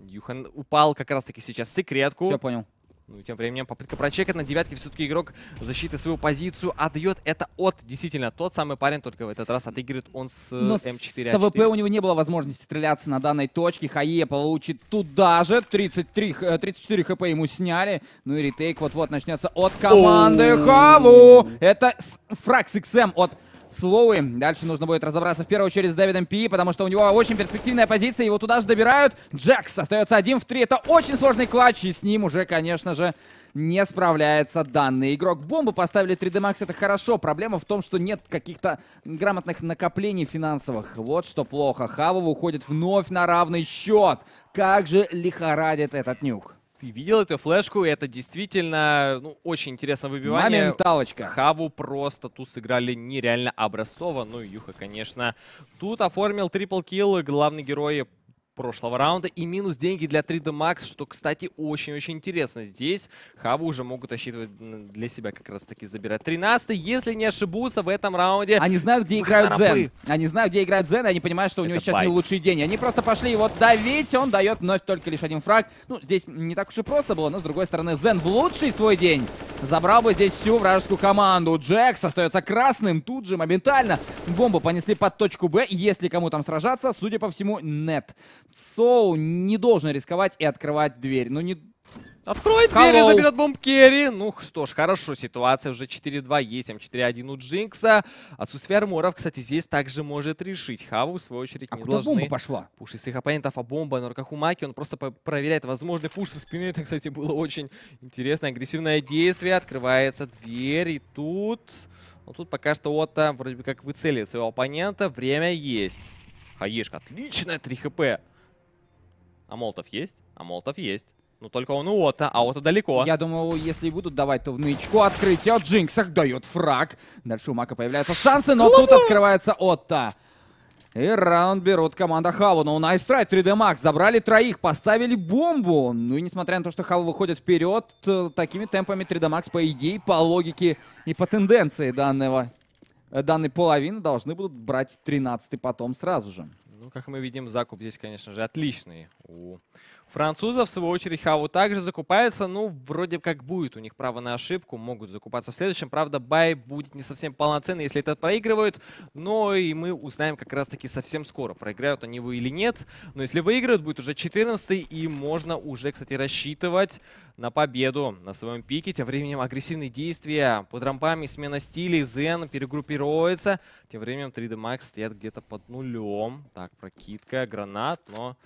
Юхан упал как раз-таки сейчас секретку. Все понял. Ну и тем временем попытка прочекать на девятке. Все-таки игрок защиты свою позицию отдает. Это от, действительно, тот самый парень, только в этот раз отыгрывает он с э, Но М4. С АВП а у него не было возможности стреляться на данной точке. Хае получит туда же. 33, 34 э, хп ему сняли. Ну и ретейк вот-вот начнется от команды Хаву. Это фраг с XM эм от с Дальше нужно будет разобраться в первую очередь с Дэвидом Пи, потому что у него очень перспективная позиция, его туда же добирают. Джекс остается один в три. Это очень сложный клатч, и с ним уже, конечно же, не справляется данный игрок. Бомбу поставили 3D Max, это хорошо. Проблема в том, что нет каких-то грамотных накоплений финансовых. Вот что плохо. Хавов уходит вновь на равный счет. Как же лихорадит этот нюк ты видел эту флешку, и это действительно ну, очень интересное выбивание. Моменталочка. Хаву просто тут сыграли нереально образцово. Ну и Юха, конечно, тут оформил трипл килл. Главный герой прошлого раунда. И минус деньги для 3D Max, что, кстати, очень-очень интересно. Здесь Хаву уже могут рассчитывать для себя как раз-таки забирать. 13 если не ошибутся, в этом раунде... Они знают, где играют Зен. Они знают, где играют Зен, и они понимают, что у него Это сейчас байт. не лучший день. Они просто пошли его давить, он дает вновь только лишь один фраг. Ну, здесь не так уж и просто было, но, с другой стороны, Зен в лучший свой день забрал бы здесь всю вражескую команду. Джекс остается красным, тут же моментально бомбу понесли под точку Б. Если кому там сражаться, судя по всему, нет. Соу не должен рисковать и открывать дверь. Ну, не... Откроет Hello. дверь и заберет бомб керри. Ну что ж, хорошо, ситуация уже 4-2 есть, М4-1 эм у Джинкса. Отсутствие арморов, кстати, здесь также может решить. Хаву, в свою очередь, а не куда должны бомба пошла? пушить своих оппонентов, а бомба на руках у Маки. Он просто проверяет возможный пуш со спины. Это, кстати, было очень интересное агрессивное действие. Открывается дверь, и тут... Ну тут пока что Отто э, вроде бы как выцеливает своего оппонента. Время есть. Хаешка, отличная 3 хп. А Молотов есть? А Молотов есть. Ну, только он у Ота, а Ота далеко. Я думал, если будут давать, то в нычку открытие от а Джинксах дает фраг. Дальше у Мака появляются шансы, но Ладно. тут открывается Отта. И раунд берут команда Хаву, Но Nice Try 3D Max забрали троих, поставили бомбу. Ну и несмотря на то, что Хаву выходит вперед, э, такими темпами 3D Max, по идее, по логике и по тенденции данного, э, данной половины должны будут брать 13 потом сразу же. Ну, как мы видим, закуп здесь, конечно же, отличный у Французов, в свою очередь, Хаву также закупается. Ну, вроде как будет у них право на ошибку. Могут закупаться в следующем. Правда, бай будет не совсем полноценный, если этот проигрывают. Но и мы узнаем как раз-таки совсем скоро, проиграют они его или нет. Но если выиграют, будет уже 14 и можно уже, кстати, рассчитывать на победу на своем пике. Тем временем агрессивные действия под рампами, смена стилей. Зен перегруппируется. Тем временем 3D Max стоят где-то под нулем. Так, прокидка, гранат, но...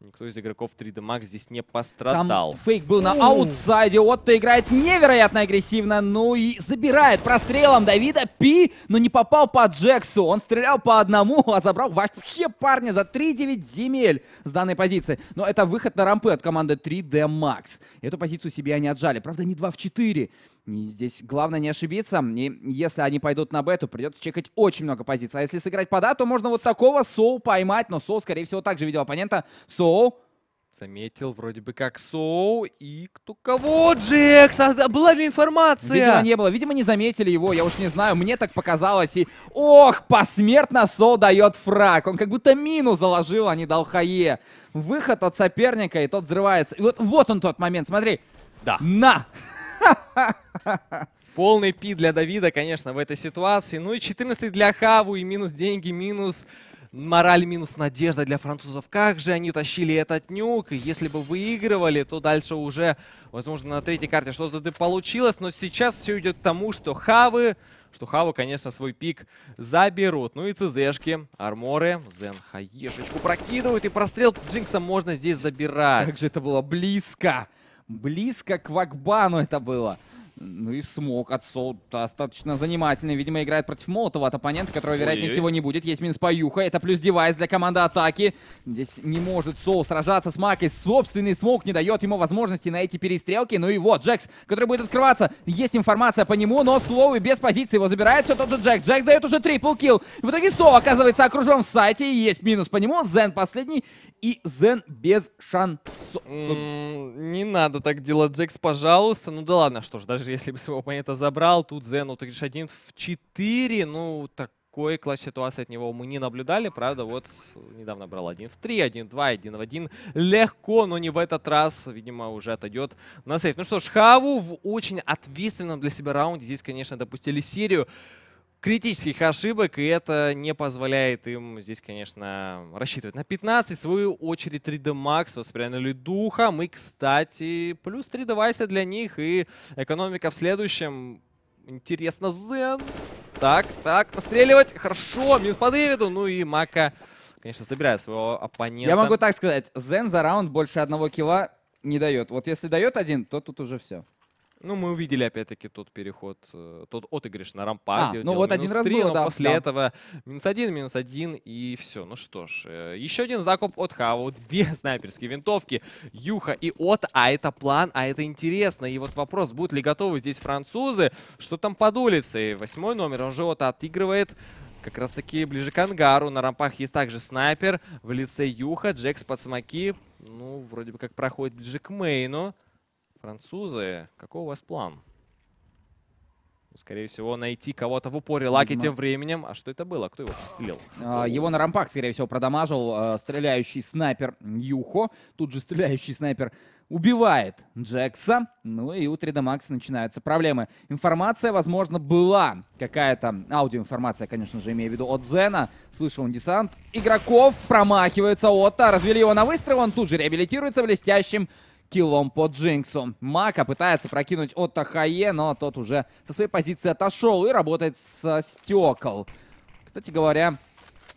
Никто из игроков 3D Max здесь не пострадал. Там фейк был на аутсайде. Отто играет невероятно агрессивно. Ну и забирает прострелом Давида Пи, но не попал по Джексу. Он стрелял по одному, а забрал вообще парня за 3-9 земель с данной позиции. Но это выход на рампы от команды 3D Max. Эту позицию себе они отжали. Правда, не 2 в 4 здесь главное не ошибиться. И если они пойдут на бету, придется чекать очень много позиций. А если сыграть пода, то можно вот такого Соу поймать. Но Соу, скорее всего, также видел оппонента. Соу Заметил вроде бы как Соу и кто кого? Джекс! А была ли информация? Видимо, не было. Видимо, не заметили его. Я уж не знаю. Мне так показалось. И ох, посмертно Соу дает фраг. Он как будто мину заложил, а не дал хае. Выход от соперника, и тот взрывается. И вот, вот он тот момент. Смотри. Да. На! Полный пи для Давида, конечно, в этой ситуации. Ну и 14 для Хаву, и минус деньги, минус мораль, минус надежда для французов. Как же они тащили этот нюк. И если бы выигрывали, то дальше уже, возможно, на третьей карте что-то получилось. Но сейчас все идет к тому, что Хавы что Хаву, конечно, свой пик заберут. Ну и ЦЗшки, арморы, Зен Хаешечку прокидывают, и прострел Джинкса можно здесь забирать. Как же это было близко! близко к Вакбану это было. Ну и смог от Сол достаточно занимательный Видимо, играет против Молотова от оппонента, которого, вероятнее всего, не будет. Есть минус по Это плюс девайс для команды атаки. Здесь не может Сол сражаться с Макой. Собственный смог не дает ему возможности на эти перестрелки. Ну и вот, Джекс, который будет открываться. Есть информация по нему, но Слоуи без позиции его забирает. Все тот же Джекс. Джекс дает уже трипл килл. В итоге Сол оказывается окружен в сайте. Есть минус по нему. Зен последний. И Зен без шансов. Mm, не надо так делать, Джекс, пожалуйста. Ну да ладно, а что ж, даже даже если бы своего оппонента забрал, тут Зен утришь один в 4, ну, такой класс ситуации от него мы не наблюдали, правда, вот недавно брал 1 в 3, 1 в 2, 1 в 1, легко, но не в этот раз, видимо, уже отойдет на сейф. Ну что ж, Хаву в очень ответственном для себя раунде, здесь, конечно, допустили серию, критических ошибок, и это не позволяет им здесь, конечно, рассчитывать. На 15, в свою очередь, 3D Max воспрянули духом, и, кстати, плюс 3 девайса для них, и экономика в следующем. Интересно, Зен. Так, так, настреливать. Хорошо, минус по Дэвиду, ну и Мака, конечно, собирает своего оппонента. Я могу так сказать, Зен за раунд больше одного килла не дает. Вот если дает один, то тут уже все. Ну, мы увидели опять-таки тот переход, э, тот отыгрыш на рампарде. А, ну вот один раз 3, было, но да, после да. этого минус один, минус один и все. Ну что ж, э, еще один закуп от Хау, две [LAUGHS] снайперские винтовки, Юха и от, а это план, а это интересно. И вот вопрос, будут ли готовы здесь французы, что там под улицей? Восьмой номер, он же от отыгрывает как раз таки ближе к ангару. На рампах есть также снайпер в лице Юха, Джекс под смоки. Ну, вроде бы как проходит ближе к мейну французы. Какой у вас план? Ну, скорее всего, найти кого-то в упоре. Лаки тем временем. А что это было? Кто его прострелил? А, его на рампах, скорее всего, продамажил э, стреляющий снайпер Юхо. Тут же стреляющий снайпер убивает Джекса. Ну и у 3D Max начинаются проблемы. Информация, возможно, была. Какая-то аудиоинформация, конечно же, имею в виду от Зена. Слышал он десант. Игроков промахивается Отто. Развели его на выстрел. Он тут же реабилитируется блестящим киллом по Джинксу. Мака пытается прокинуть Отто Хае, но тот уже со своей позиции отошел и работает со стекол. Кстати говоря,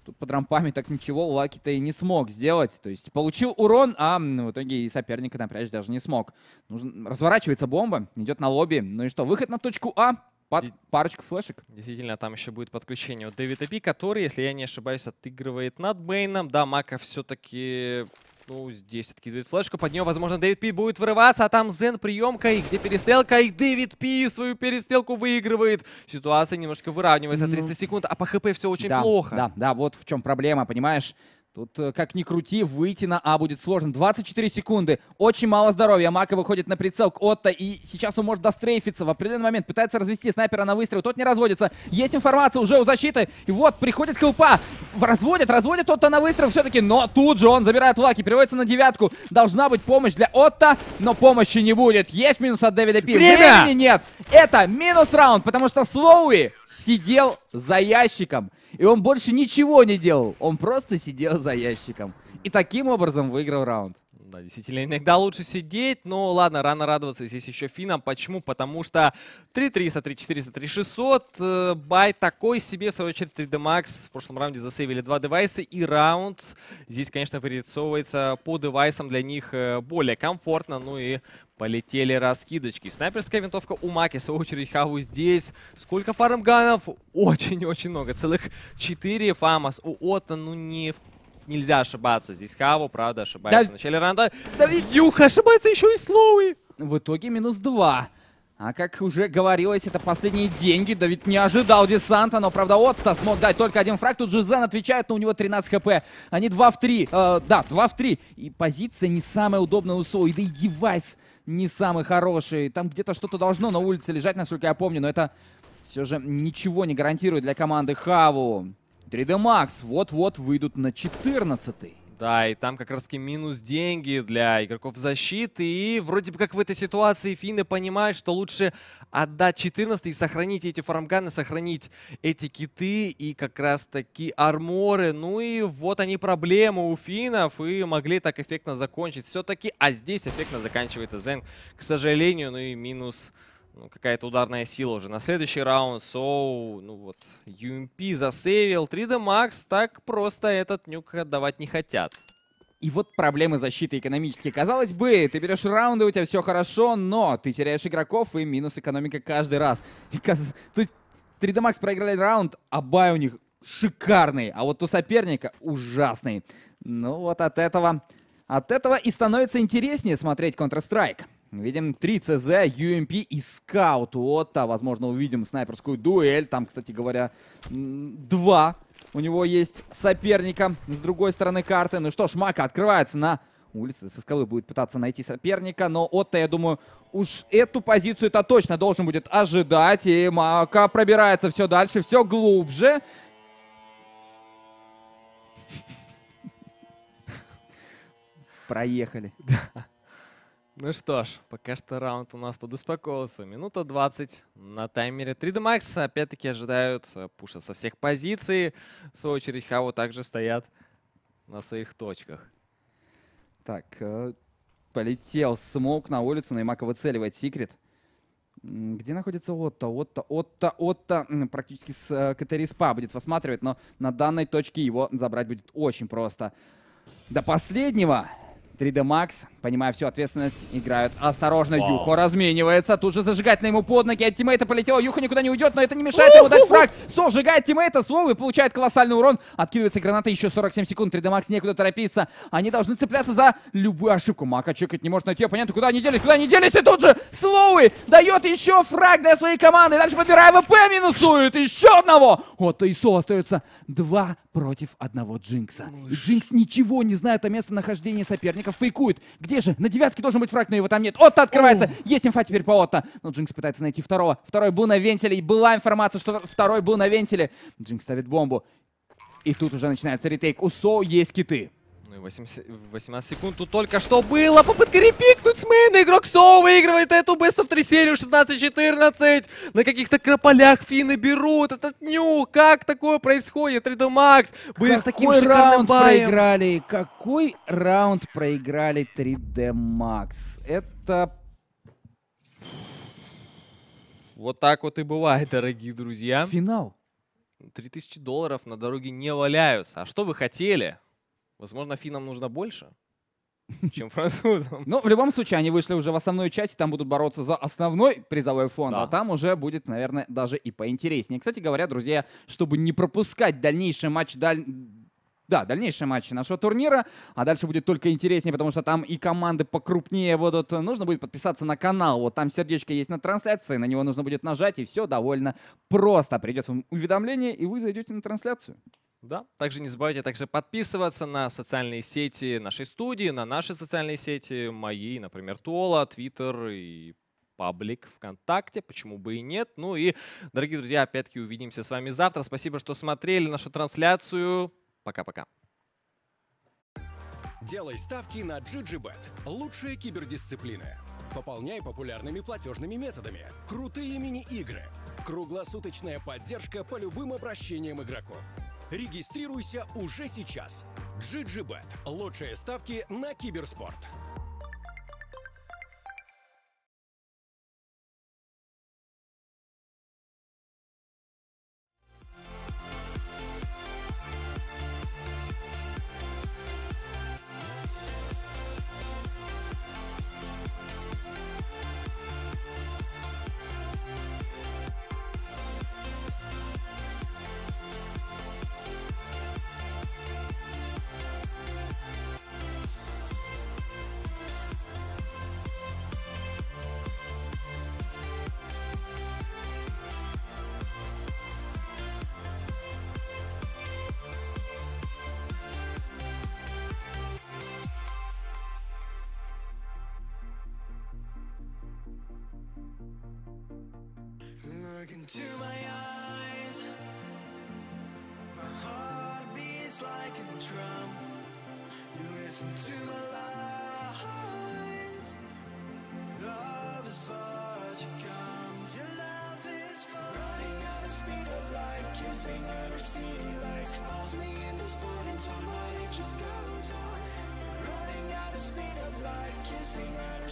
тут под рампами так ничего Лаки-то и не смог сделать. То есть получил урон, а в итоге и соперника напрячь даже не смог. Нужно... Разворачивается бомба, идет на лобби. Ну и что, выход на точку А. Под парочку флешек. Действительно, там еще будет подключение от Дэвида Би, который, если я не ошибаюсь, отыгрывает над Бейном. Да, Мака все-таки ну, здесь откидывает флешку. Под нее, возможно, Дэвид Пи будет вырываться. А там Зен приемка. И где перестрелка? И Дэвид Пи свою перестрелку выигрывает. Ситуация немножко выравнивается. 30 ну, секунд, а по ХП все очень да, плохо. Да, да, вот в чем проблема, понимаешь? Тут, э, как ни крути, выйти на А будет сложно. 24 секунды. Очень мало здоровья. Мака выходит на прицел к Отто. И сейчас он может дострейфиться. В определенный момент пытается развести снайпера на выстрел. Тот не разводится. Есть информация уже у защиты. И вот, приходит хелпа. Разводит, разводит Отто на выстрел все-таки. Но тут же он забирает лаки. Переводится на девятку. Должна быть помощь для Отто. Но помощи не будет. Есть минус от Дэвида Пи. Время! Времени нет. Это минус раунд. Потому что Слоуи сидел за ящиком. И он больше ничего не делал. Он просто сидел за ящиком. И таким образом выиграл раунд. Да, действительно, иногда лучше сидеть, но ладно, рано радоваться здесь еще финам. Почему? Потому что 3300, 3400, 3600, бай такой себе, в свою очередь 3D Max. В прошлом раунде засейвили два девайса, и раунд здесь, конечно, вырисовывается по девайсам для них э, более комфортно, ну и Полетели раскидочки. Снайперская винтовка у Маки, в свою очередь, Хаву здесь. Сколько фармганов? Очень-очень много. Целых 4 фамас. У Отта, ну, не в нельзя ошибаться. Здесь Хаву, правда, ошибается да... в начале да ведь Юха ошибается еще и Слоуи. В итоге минус два. А как уже говорилось, это последние деньги. да ведь не ожидал десанта, но, правда, Отто смог дать только один фраг. Тут же Зен отвечает, но у него 13 хп. Они 2 в 3. Э, да, 2 в 3. И позиция не самая удобная у Соу. Да и девайс не самый хороший. Там где-то что-то должно на улице лежать, насколько я помню. Но это все же ничего не гарантирует для команды Хаву. 3D Max вот-вот выйдут на 14 Да, и там как раз таки минус деньги для игроков защиты. И вроде бы как в этой ситуации финны понимают, что лучше отдать 14 и сохранить эти фармганы, сохранить эти киты и как раз таки арморы. Ну и вот они проблемы у финнов и могли так эффектно закончить все-таки. А здесь эффектно заканчивается Зенг, к сожалению, ну и минус ну, какая-то ударная сила уже. На следующий раунд Соу, so, ну вот, UMP эм засейвил. 3D Max так просто этот нюк отдавать не хотят. И вот проблемы защиты экономические. Казалось бы, ты берешь раунды, у тебя все хорошо, но ты теряешь игроков и минус экономика каждый раз. И каз... Тут 3D Max проиграли раунд, а бай у них шикарный, а вот у соперника ужасный. Ну вот от этого, от этого и становится интереснее смотреть Counter-Strike. Видим 3 ЦЗ, UMP эм и скаут у Отта. Возможно, увидим снайперскую дуэль. Там, кстати говоря, два у него есть соперника с другой стороны карты. Ну что ж, Мака открывается на улице. Со будет пытаться найти соперника. Но Отто, я думаю, уж эту позицию это точно должен будет ожидать. И Мака пробирается все дальше, все глубже. [LAUGHS] Проехали. Да. Ну что ж, пока что раунд у нас подуспокоился. Минута 20 на таймере. 3D Max опять-таки ожидают э, пуша со всех позиций. В свою очередь Хаво также стоят на своих точках. Так, э, полетел смог на улицу, Наймака выцеливает секрет. Где находится Отто? Отто, Отто, Отто практически с э, КТ-респа будет посматривать, но на данной точке его забрать будет очень просто. До последнего 3D Max, понимая всю ответственность, играют осторожно. Вау. Юхо разменивается. Тут же зажигательно ему под ноги. От тиммейта полетело. Юхо никуда не уйдет, но это не мешает ему дать фраг. Со сжигает тиммейта. Слово и получает колоссальный урон. Откидывается граната. Еще 47 секунд. 3D Max некуда торопиться. Они должны цепляться за любую ошибку. Мака чекать не может найти оппонента. Куда они делись? Куда они делись? И тут же Слоуи дает еще фраг для своей команды. Дальше подбирая ВП минусует. Еще одного. вот и Исо остается два против одного Джинкса. И Джинкс ничего не знает о местонахождении соперников, фейкует. Где же? На девятке должен быть фраг но его там нет. Отто открывается! Оу. Есть инфа теперь по Отто. Но Джинкс пытается найти второго. Второй был на вентиле, и была информация, что второй был на вентиле. Джинкс ставит бомбу. И тут уже начинается ретейк. У Соу есть киты. Ну и 18, 18 секунд тут только что было. Попытка репикнуть Смейна. Игрок Соу выигрывает эту Best of 3 серию 16-14. На каких-то крополях финны берут. Этот нюх. Как такое происходит? 3D Max были какой с таким раунд шикарным раунд баем. проиграли? Какой раунд проиграли 3D Max? Это вот так вот и бывает, дорогие друзья. Финал. 3000 долларов на дороге не валяются. А что вы хотели? Возможно, Финам нужно больше, [LAUGHS] чем французам. Но ну, в любом случае они вышли уже в основную часть, и там будут бороться за основной призовой фонд, да. а там уже будет, наверное, даже и поинтереснее. Кстати говоря, друзья, чтобы не пропускать дальнейший матч даль... Да, дальнейшие матчи нашего турнира. А дальше будет только интереснее, потому что там и команды покрупнее будут. Нужно будет подписаться на канал. Вот там сердечко есть на трансляции, на него нужно будет нажать, и все довольно просто. Придет вам уведомление, и вы зайдете на трансляцию. Да. Также не забывайте также подписываться на социальные сети нашей студии, на наши социальные сети, мои, например, Туола, Твиттер и паблик ВКонтакте, почему бы и нет. Ну и, дорогие друзья, опять-таки увидимся с вами завтра. Спасибо, что смотрели нашу трансляцию. Пока-пока. Делай ставки на GGBet. Лучшие кибердисциплины. Пополняй популярными платежными методами. Крутые мини-игры. Круглосуточная поддержка по любым обращениям игроков. Регистрируйся уже сейчас. GGBet. Лучшие ставки на киберспорт. to my lies. Love is come. Your love is Running speed of light, kissing me just goes on. Running out of speed of light, kissing a